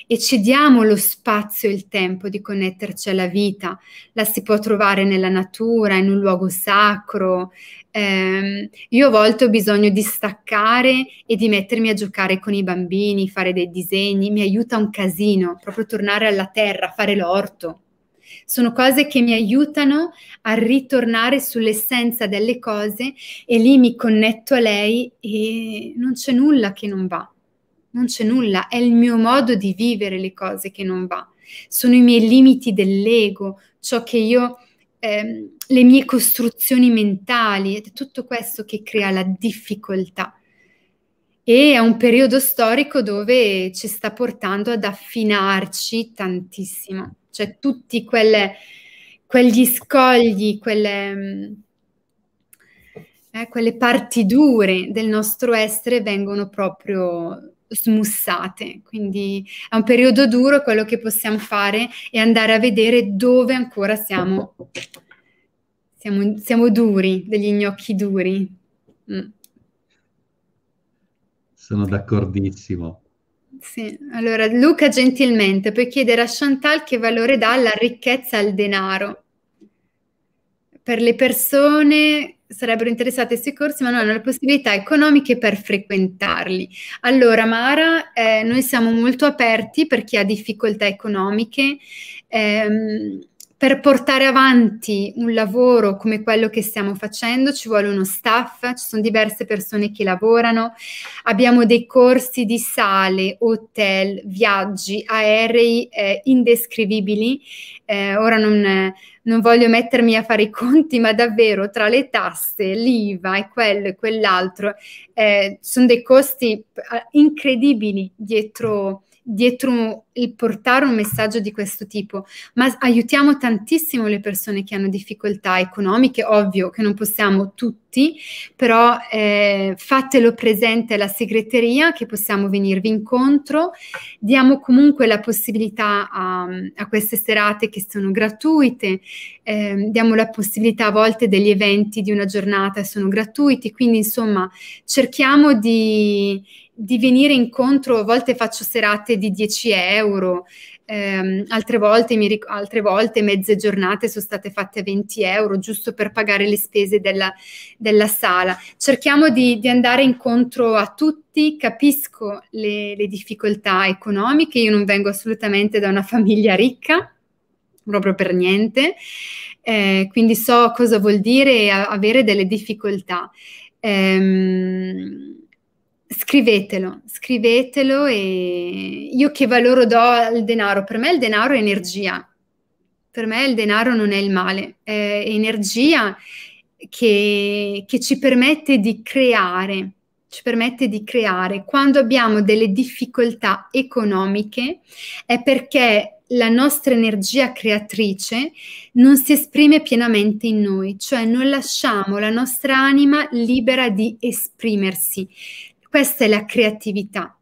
e ci diamo lo spazio e il tempo di connetterci alla vita, la si può trovare nella natura, in un luogo sacro. Eh, io a volte ho bisogno di staccare e di mettermi a giocare con i bambini, fare dei disegni, mi aiuta un casino, proprio tornare alla terra, fare l'orto sono cose che mi aiutano a ritornare sull'essenza delle cose e lì mi connetto a lei e non c'è nulla che non va, non c'è nulla, è il mio modo di vivere le cose che non va, sono i miei limiti dell'ego, ciò che io... Eh, le mie costruzioni mentali ed è tutto questo che crea la difficoltà e è un periodo storico dove ci sta portando ad affinarci tantissimo cioè tutti quelle, quegli scogli, quelle, mm, eh, quelle parti dure del nostro essere vengono proprio smussate. Quindi è un periodo duro, quello che possiamo fare è andare a vedere dove ancora siamo, siamo, siamo duri, degli gnocchi duri. Mm. Sono d'accordissimo. Sì, allora Luca gentilmente puoi chiedere a Chantal che valore dà la ricchezza al denaro. Per le persone sarebbero interessate a questi corsi ma non hanno le possibilità economiche per frequentarli. Allora Mara, eh, noi siamo molto aperti per chi ha difficoltà economiche. Ehm, per portare avanti un lavoro come quello che stiamo facendo ci vuole uno staff, ci sono diverse persone che lavorano, abbiamo dei corsi di sale, hotel, viaggi, aerei eh, indescrivibili. Eh, ora non, non, voglio mettermi a fare i conti, ma davvero tra le tasse, l'IVA e quello e quell'altro, eh, sono dei costi eh, incredibili dietro dietro il portare un messaggio di questo tipo, ma aiutiamo tantissimo le persone che hanno difficoltà economiche, ovvio che non possiamo tutti, però eh, fatelo presente alla segreteria che possiamo venirvi incontro, diamo comunque la possibilità a, a queste serate che sono gratuite eh, diamo la possibilità a volte degli eventi di una giornata e sono gratuiti, quindi insomma cerchiamo di, di venire incontro, a volte faccio serate di 10 euro, ehm, altre, volte, mi, altre volte mezze giornate sono state fatte a 20 euro giusto per pagare le spese della, della sala. Cerchiamo di, di, andare incontro a tutti, capisco le, le difficoltà economiche, io non vengo assolutamente da una famiglia ricca, proprio per niente, eh, quindi so cosa vuol dire avere delle difficoltà. Ehm, scrivetelo, scrivetelo e io che valore do al denaro? Per me il denaro è energia, per me il denaro non è il male, è energia che, che ci permette di creare, ci permette di creare. Quando abbiamo delle difficoltà economiche è perché la nostra energia creatrice non si esprime pienamente in noi, cioè non lasciamo la nostra anima libera di esprimersi. Questa è la creatività.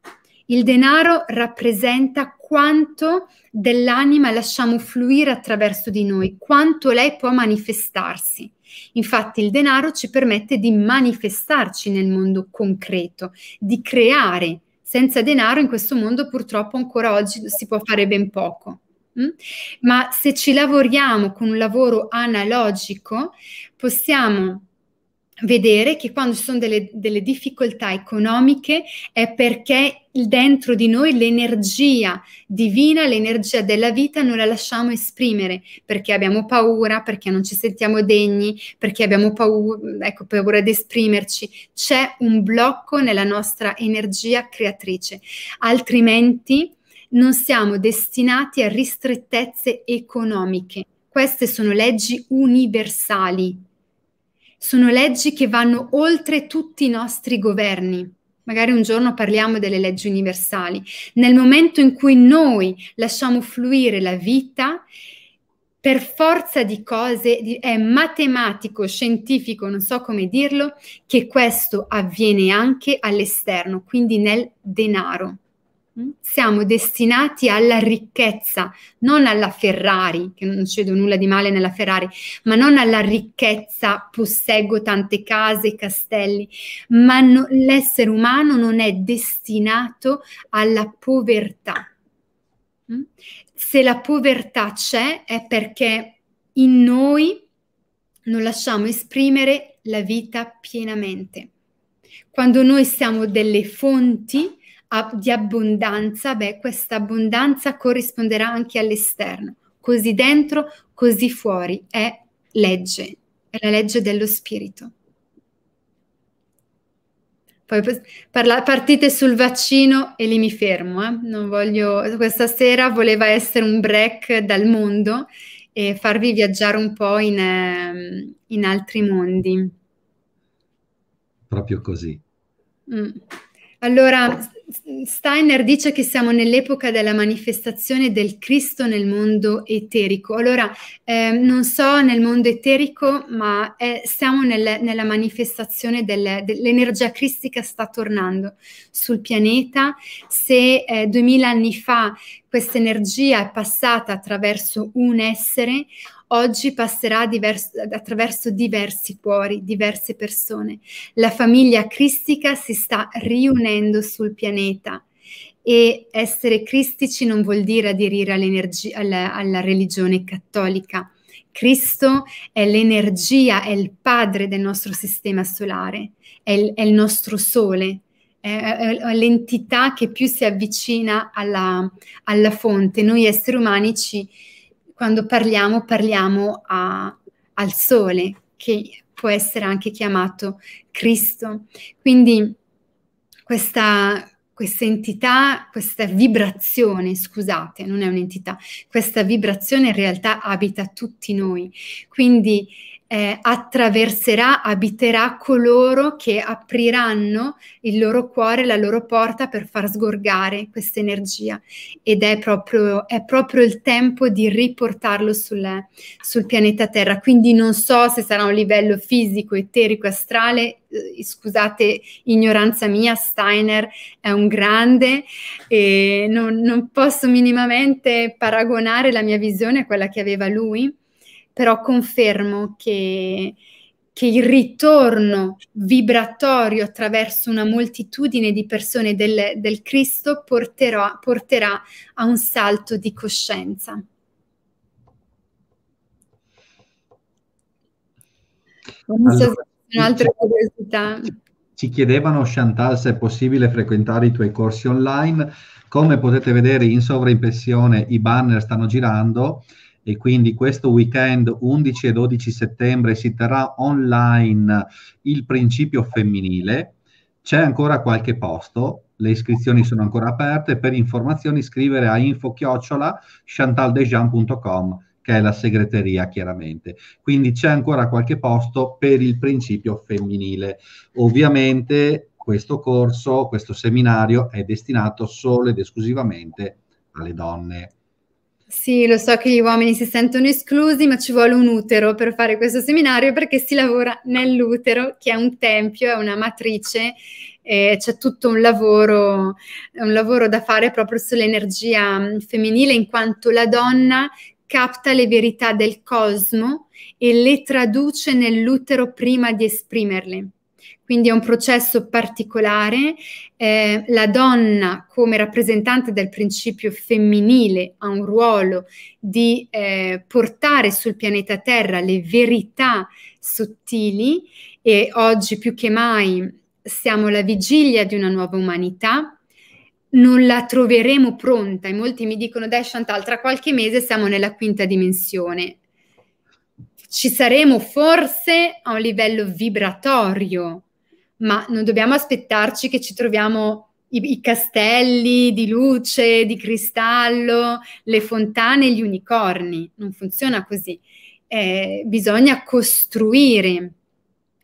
Il denaro rappresenta quanto dell'anima lasciamo fluire attraverso di noi, quanto lei può manifestarsi. Infatti il denaro ci permette di manifestarci nel mondo concreto, di creare senza denaro in questo mondo purtroppo ancora oggi si può fare ben poco. Mm? Ma se ci lavoriamo con un lavoro analogico, possiamo vedere che quando ci sono delle, delle, difficoltà economiche è perché dentro di noi l'energia divina, l'energia della vita non la lasciamo esprimere perché abbiamo paura, perché non ci sentiamo degni, perché abbiamo paura, ecco, paura di esprimerci. C'è un blocco nella nostra energia creatrice, altrimenti non siamo destinati a ristrettezze economiche. Queste sono leggi universali sono leggi che vanno oltre tutti i nostri governi. Magari un giorno parliamo delle leggi universali. Nel momento in cui noi lasciamo fluire la vita, per forza di cose è matematico, scientifico, non so come dirlo, che questo avviene anche all'esterno, quindi nel denaro. Mm? Siamo destinati alla ricchezza, non alla Ferrari, che non c'è nulla di male nella Ferrari, ma non alla ricchezza, posseggo tante case, castelli, ma no, l'essere umano non è destinato alla povertà. Mm? Se la povertà c'è è perché in noi non lasciamo esprimere la vita pienamente. Quando noi siamo delle fonti, di abbondanza, beh, questa abbondanza corrisponderà anche all'esterno, così dentro, così fuori, è legge, è la legge dello spirito. Poi parla, partite sul vaccino e lì mi fermo, eh? non voglio, questa sera voleva essere un break dal mondo e farvi viaggiare un po' in, ehm, in altri mondi. Proprio così. Mm. Allora, Steiner dice che siamo nell'epoca della manifestazione del Cristo nel mondo eterico. Allora, eh, non so nel mondo eterico, ma eh, siamo nel, nella manifestazione del, dell'energia cristica sta tornando sul pianeta. Se eh, 2000 anni fa questa energia è passata attraverso un essere, oggi passerà diverso, attraverso diversi cuori, diverse persone. La famiglia cristica si sta riunendo sul pianeta e essere cristici non vuol dire aderire alla, alla religione cattolica. Cristo è l'energia, è il padre del nostro sistema solare, è il, è il nostro sole, è, l'entità che più si avvicina alla, alla, fonte. Noi esseri umani ci, quando parliamo, parliamo a, al sole, che può essere anche chiamato Cristo. Quindi questa, questa entità, questa vibrazione, scusate, non è un'entità, questa vibrazione in realtà abita tutti noi. Quindi eh, attraverserà, abiterà coloro che apriranno il loro cuore, la loro porta per far sgorgare questa energia. Ed è proprio, è proprio il tempo di riportarlo sul, sul, pianeta Terra. Quindi non so se sarà un livello fisico, eterico, astrale. Eh, scusate, ignoranza mia, Steiner è un grande e non, non posso minimamente paragonare la mia visione a quella che aveva lui però confermo che, che il ritorno vibratorio attraverso una moltitudine di persone del, del Cristo porterò, porterà a un salto di coscienza. Non allora, so se ci sono altre curiosità. Ci chiedevano, Chantal, se è possibile frequentare i tuoi corsi online. Come potete vedere in sovraimpressione, i banner stanno girando e quindi questo weekend 11 e 12 settembre si terrà online il principio femminile. C'è ancora qualche posto, le iscrizioni sono ancora aperte. Per informazioni scrivere a info-chiocciola chantaldejean.com che è la segreteria chiaramente. Quindi c'è ancora qualche posto per il principio femminile. Ovviamente questo corso, questo seminario è destinato solo ed esclusivamente alle donne. Sì, lo so che gli uomini si sentono esclusi, ma ci vuole un utero per fare questo seminario perché si lavora nell'utero, che è un tempio, è una matrice, c'è tutto un lavoro, un lavoro da fare proprio sull'energia mm, femminile, in quanto la donna capta le verità del cosmo e le traduce nell'utero prima di esprimerle. Quindi è un processo particolare. Eh, la donna come rappresentante del principio femminile ha un ruolo di eh, portare sul pianeta Terra le verità sottili e oggi più che mai siamo alla vigilia di una nuova umanità. Non la troveremo pronta e molti mi dicono, dai Chantal, tra qualche mese siamo nella quinta dimensione. Ci saremo forse a un livello vibratorio, ma non dobbiamo aspettarci che ci troviamo i, i castelli di luce, di cristallo, le fontane, gli unicorni. Non funziona così. Eh, bisogna costruire,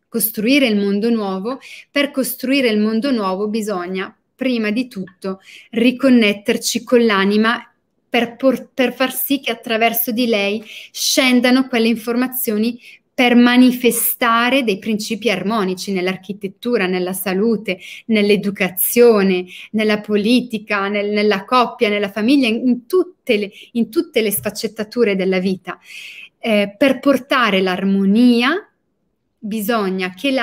costruire il mondo nuovo. Per costruire il mondo nuovo bisogna prima di tutto riconnetterci con l'anima per, per, far sì che attraverso di lei scendano quelle informazioni per manifestare dei principi armonici nell'architettura, nella salute, nell'educazione, nella politica, nel, nella coppia, nella famiglia, in tutte le, in tutte le sfaccettature della vita. Eh, per portare l'armonia bisogna che,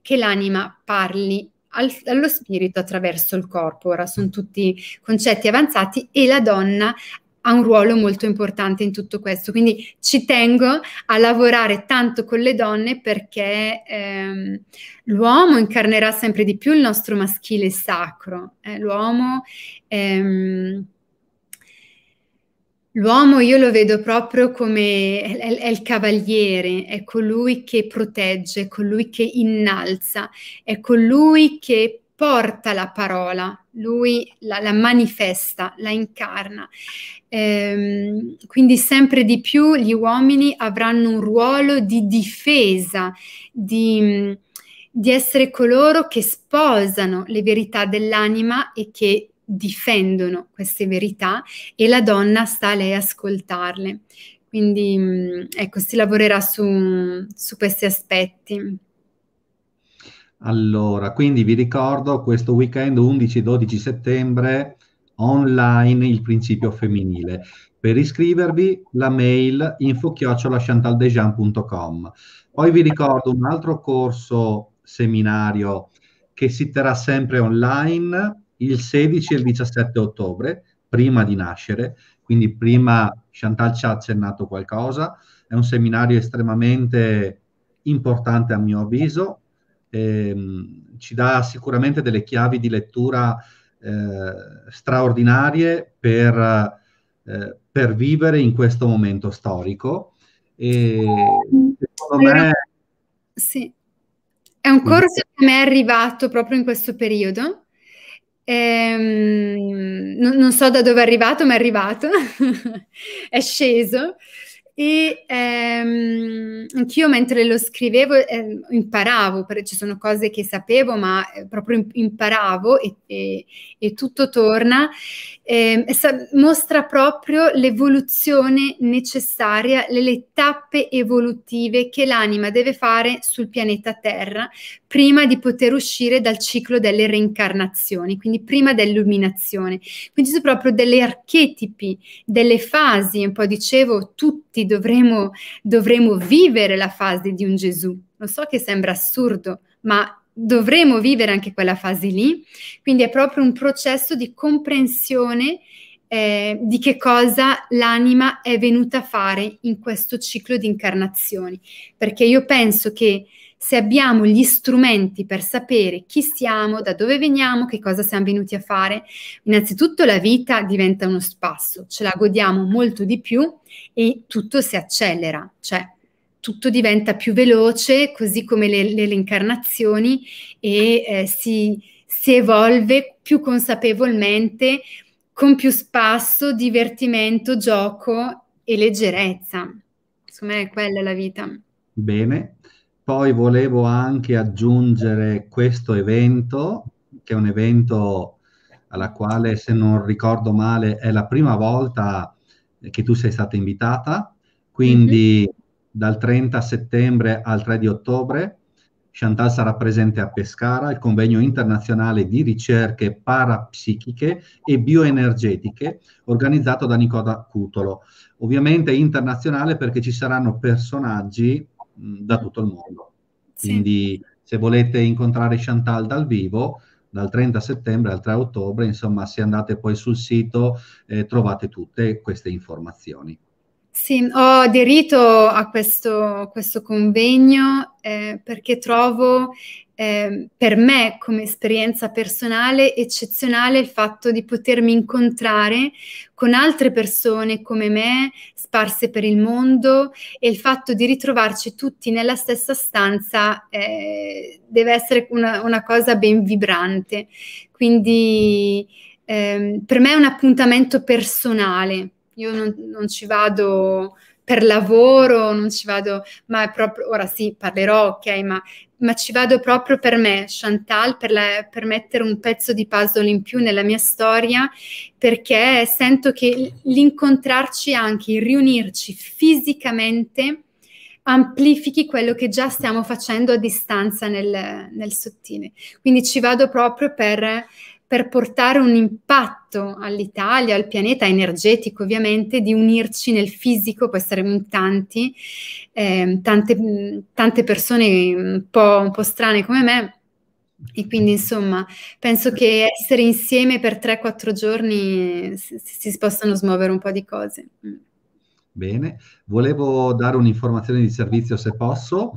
che l'anima parli al, allo spirito attraverso il corpo. Ora sono tutti concetti avanzati e la donna ha un ruolo molto importante in tutto questo. Quindi ci tengo a lavorare tanto con le donne perché ehm, l'uomo incarnerà sempre di più il nostro maschile sacro. Eh? l'uomo, ehm, l'uomo io lo vedo proprio come è, è il cavaliere, è colui che protegge, è colui che innalza, è colui che porta la parola, lui la, la, manifesta, la incarna. Ehm, quindi sempre di più gli uomini avranno un ruolo di difesa, di, di essere coloro che sposano le verità dell'anima e che difendono queste verità e la donna sta a lei ascoltarle. Quindi mm, ecco, si lavorerà su, su questi aspetti. Allora, quindi vi ricordo questo weekend 11-12 settembre online il principio femminile. Per iscrivervi la mail info-chantaldejean.com. Poi vi ricordo un altro corso seminario che si terrà sempre online il 16 e il 17 ottobre, prima di nascere, quindi prima Chantal ci ha accennato qualcosa, è un seminario estremamente importante a mio avviso, ehm, ci dà sicuramente delle chiavi di lettura eh, straordinarie per, eh, per, vivere in questo momento storico. E secondo me... Sì, è un corso che mi è arrivato proprio in questo periodo. Ehm, non, non, so da dove è arrivato, ma è arrivato, è sceso e ehm, anch'io mentre lo scrivevo eh, imparavo, ci sono cose che sapevo, ma eh, proprio imparavo e, e, e tutto torna eh, mostra proprio l'evoluzione necessaria, le, le tappe evolutive che l'anima deve fare sul pianeta Terra prima di poter uscire dal ciclo delle reincarnazioni, quindi prima dell'illuminazione. Quindi sono proprio degli archetipi, delle fasi, un po' dicevo, tutti dovremo, dovremo vivere la fase di un Gesù. Lo so che sembra assurdo, ma dovremo vivere anche quella fase lì, quindi è proprio un processo di comprensione eh, di che cosa l'anima è venuta a fare in questo ciclo di incarnazioni, perché io penso che se abbiamo gli strumenti per sapere chi siamo, da dove veniamo, che cosa siamo venuti a fare, innanzitutto la vita diventa uno spasso, ce la godiamo molto di più e tutto si accelera, cioè tutto diventa più veloce, così come le, le, le incarnazioni, e eh, si, si evolve più consapevolmente, con più spasso, divertimento, gioco e leggerezza. Secondo me è quella la vita. Bene, poi volevo anche aggiungere questo evento, che è un evento alla quale, se non ricordo male, è la prima volta che tu sei stata invitata, quindi mm -hmm dal 30 settembre al 3 di ottobre. Chantal sarà presente a Pescara al convegno internazionale di ricerche parapsichiche e bioenergetiche organizzato da Nicola Cutolo. Ovviamente internazionale perché ci saranno personaggi mm, da tutto il mondo. Sì. Quindi se volete incontrare Chantal dal vivo, dal 30 settembre al 3 ottobre, insomma, se andate poi sul sito eh, trovate tutte queste informazioni. Sì, ho aderito a questo, questo convegno eh, perché trovo eh, per me come esperienza personale eccezionale il fatto di potermi incontrare con altre persone come me, sparse per il mondo e il fatto di ritrovarci tutti nella stessa stanza eh, deve essere una, una, cosa ben vibrante. Quindi eh, per me è un appuntamento personale io non, non ci vado per lavoro, non ci vado, ma proprio, ora sì, parlerò, ok, ma, ma, ci vado proprio per me, Chantal, per, la, per, mettere un pezzo di puzzle in più nella mia storia, perché sento che l'incontrarci anche, il riunirci fisicamente, amplifichi quello che già stiamo facendo a distanza nel, nel sottile. Quindi ci vado proprio per per portare un impatto all'Italia, al pianeta energetico ovviamente, di unirci nel fisico, poi saremo in tanti, eh, tante, tante, persone mm, un po', un po' strane come me, e quindi insomma penso che essere insieme per 3-4 giorni si, si possano smuovere un po' di cose. Mm. Bene, volevo dare un'informazione di servizio se posso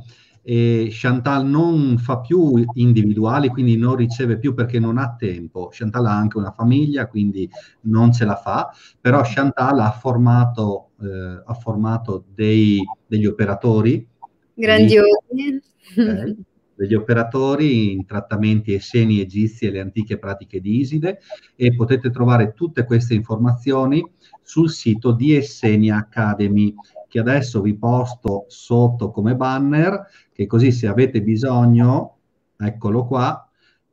e Chantal non fa più individuali, quindi non riceve più perché non ha tempo. Chantal ha anche una famiglia, quindi non ce la fa, però Chantal ha formato, eh, ha formato dei, degli operatori. Grandiosi. Eh, degli operatori in trattamenti esseni egizi e le antiche pratiche di Iside e potete trovare tutte queste informazioni sul sito di Essenia Academy che adesso vi posto sotto come banner che così se avete bisogno, eccolo qua,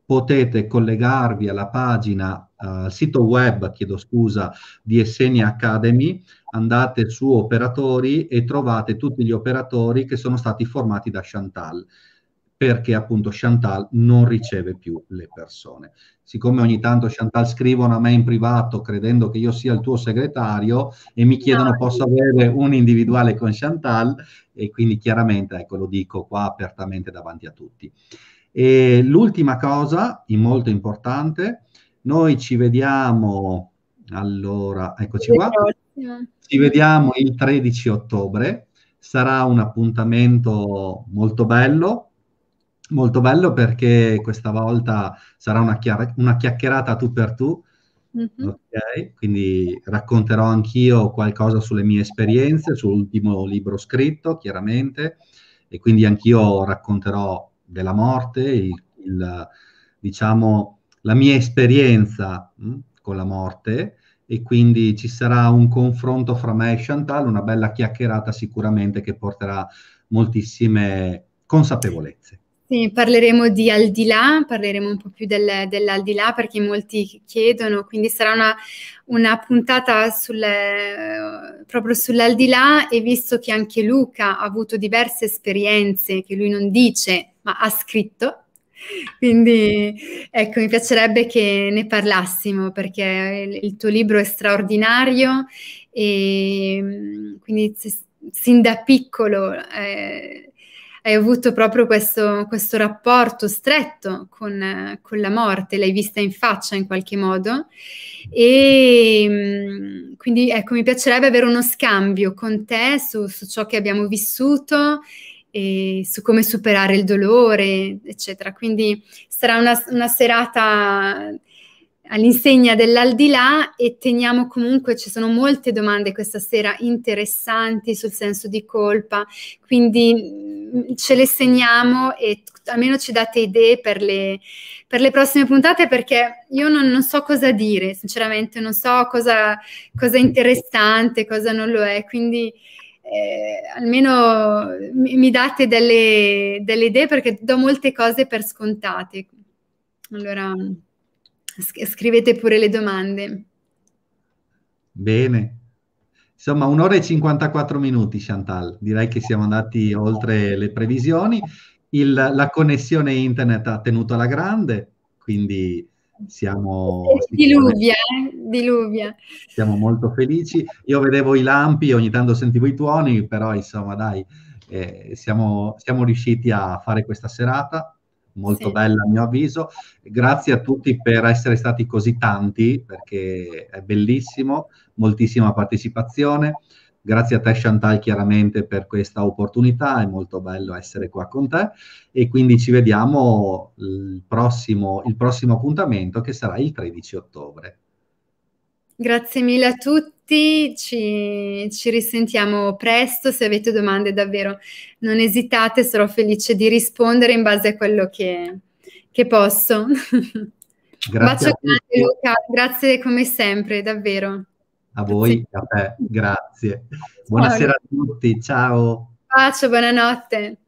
potete collegarvi alla pagina, uh, al sito web, chiedo scusa, di Essenia Academy, andate su operatori e trovate tutti gli operatori che sono stati formati da Chantal perché appunto Chantal non riceve più le persone. Siccome ogni tanto Chantal scrivono a me in privato credendo che io sia il tuo segretario e mi chiedono posso avere un individuale con Chantal e quindi chiaramente ecco lo dico qua apertamente davanti a tutti. E l'ultima cosa, molto importante, noi ci vediamo, allora, eccoci qua, ci vediamo il 13 ottobre, sarà un appuntamento molto bello, Molto bello perché questa volta sarà una, chiara- una chiacchierata tu per tu, mm-hmm. okay? quindi racconterò anch'io qualcosa sulle mie esperienze, sull'ultimo libro scritto chiaramente e quindi anch'io racconterò della morte, il, il, diciamo la mia esperienza mh, mm, con la morte e quindi ci sarà un confronto fra me e Chantal, una bella chiacchierata sicuramente che porterà moltissime consapevolezze. Sì, parleremo di al di là, parleremo un po' più del, dell'aldilà perché molti chiedono, quindi sarà una, una puntata sul, proprio sull'aldilà e visto che anche Luca ha avuto diverse esperienze che lui non dice ma ha scritto quindi ecco, mi piacerebbe che ne parlassimo perché il tuo libro è straordinario e quindi sin da piccolo eh, hai avuto proprio questo, questo rapporto stretto con, con, la morte, l'hai vista in faccia in qualche modo. E ehm, quindi ecco, mi piacerebbe avere uno scambio con te su, su ciò che abbiamo vissuto e su come superare il dolore, eccetera. Quindi sarà una, una serata all'insegna dell'aldilà e teniamo comunque, ci sono molte domande questa sera interessanti sul senso di colpa, quindi Mm, ce le segniamo e almeno ci date idee per le, per le prossime puntate perché io non, non, so cosa dire, sinceramente, non so cosa, cosa interessante, cosa non lo è, quindi eh, almeno mi, mi date delle, delle, idee perché do molte cose per scontate. Allora, scrivete pure le domande. Bene, Insomma, un'ora e 54 minuti, Chantal. Direi che siamo andati oltre le previsioni. Il, la connessione internet ha tenuto alla grande, quindi siamo... Diluvia, eh, diluvia. Siamo molto felici. Io vedevo i lampi, ogni tanto sentivo i tuoni, però insomma dai, eh, siamo, siamo, riusciti a fare questa serata, molto sì. bella a mio avviso. Grazie a tutti per essere stati così tanti, perché è bellissimo moltissima partecipazione. Grazie a te Chantal chiaramente per questa opportunità, è molto bello essere qua con te e quindi ci vediamo il prossimo, il prossimo appuntamento che sarà il 13 ottobre. Grazie mille a tutti, ci, ci, risentiamo presto, se avete domande davvero non esitate, sarò felice di rispondere in base a quello che, che posso. Grazie, Bacio grande Luca, grazie come sempre, davvero a voi e Grazie. Buonasera a tutti, ciao. Bacio, buonanotte.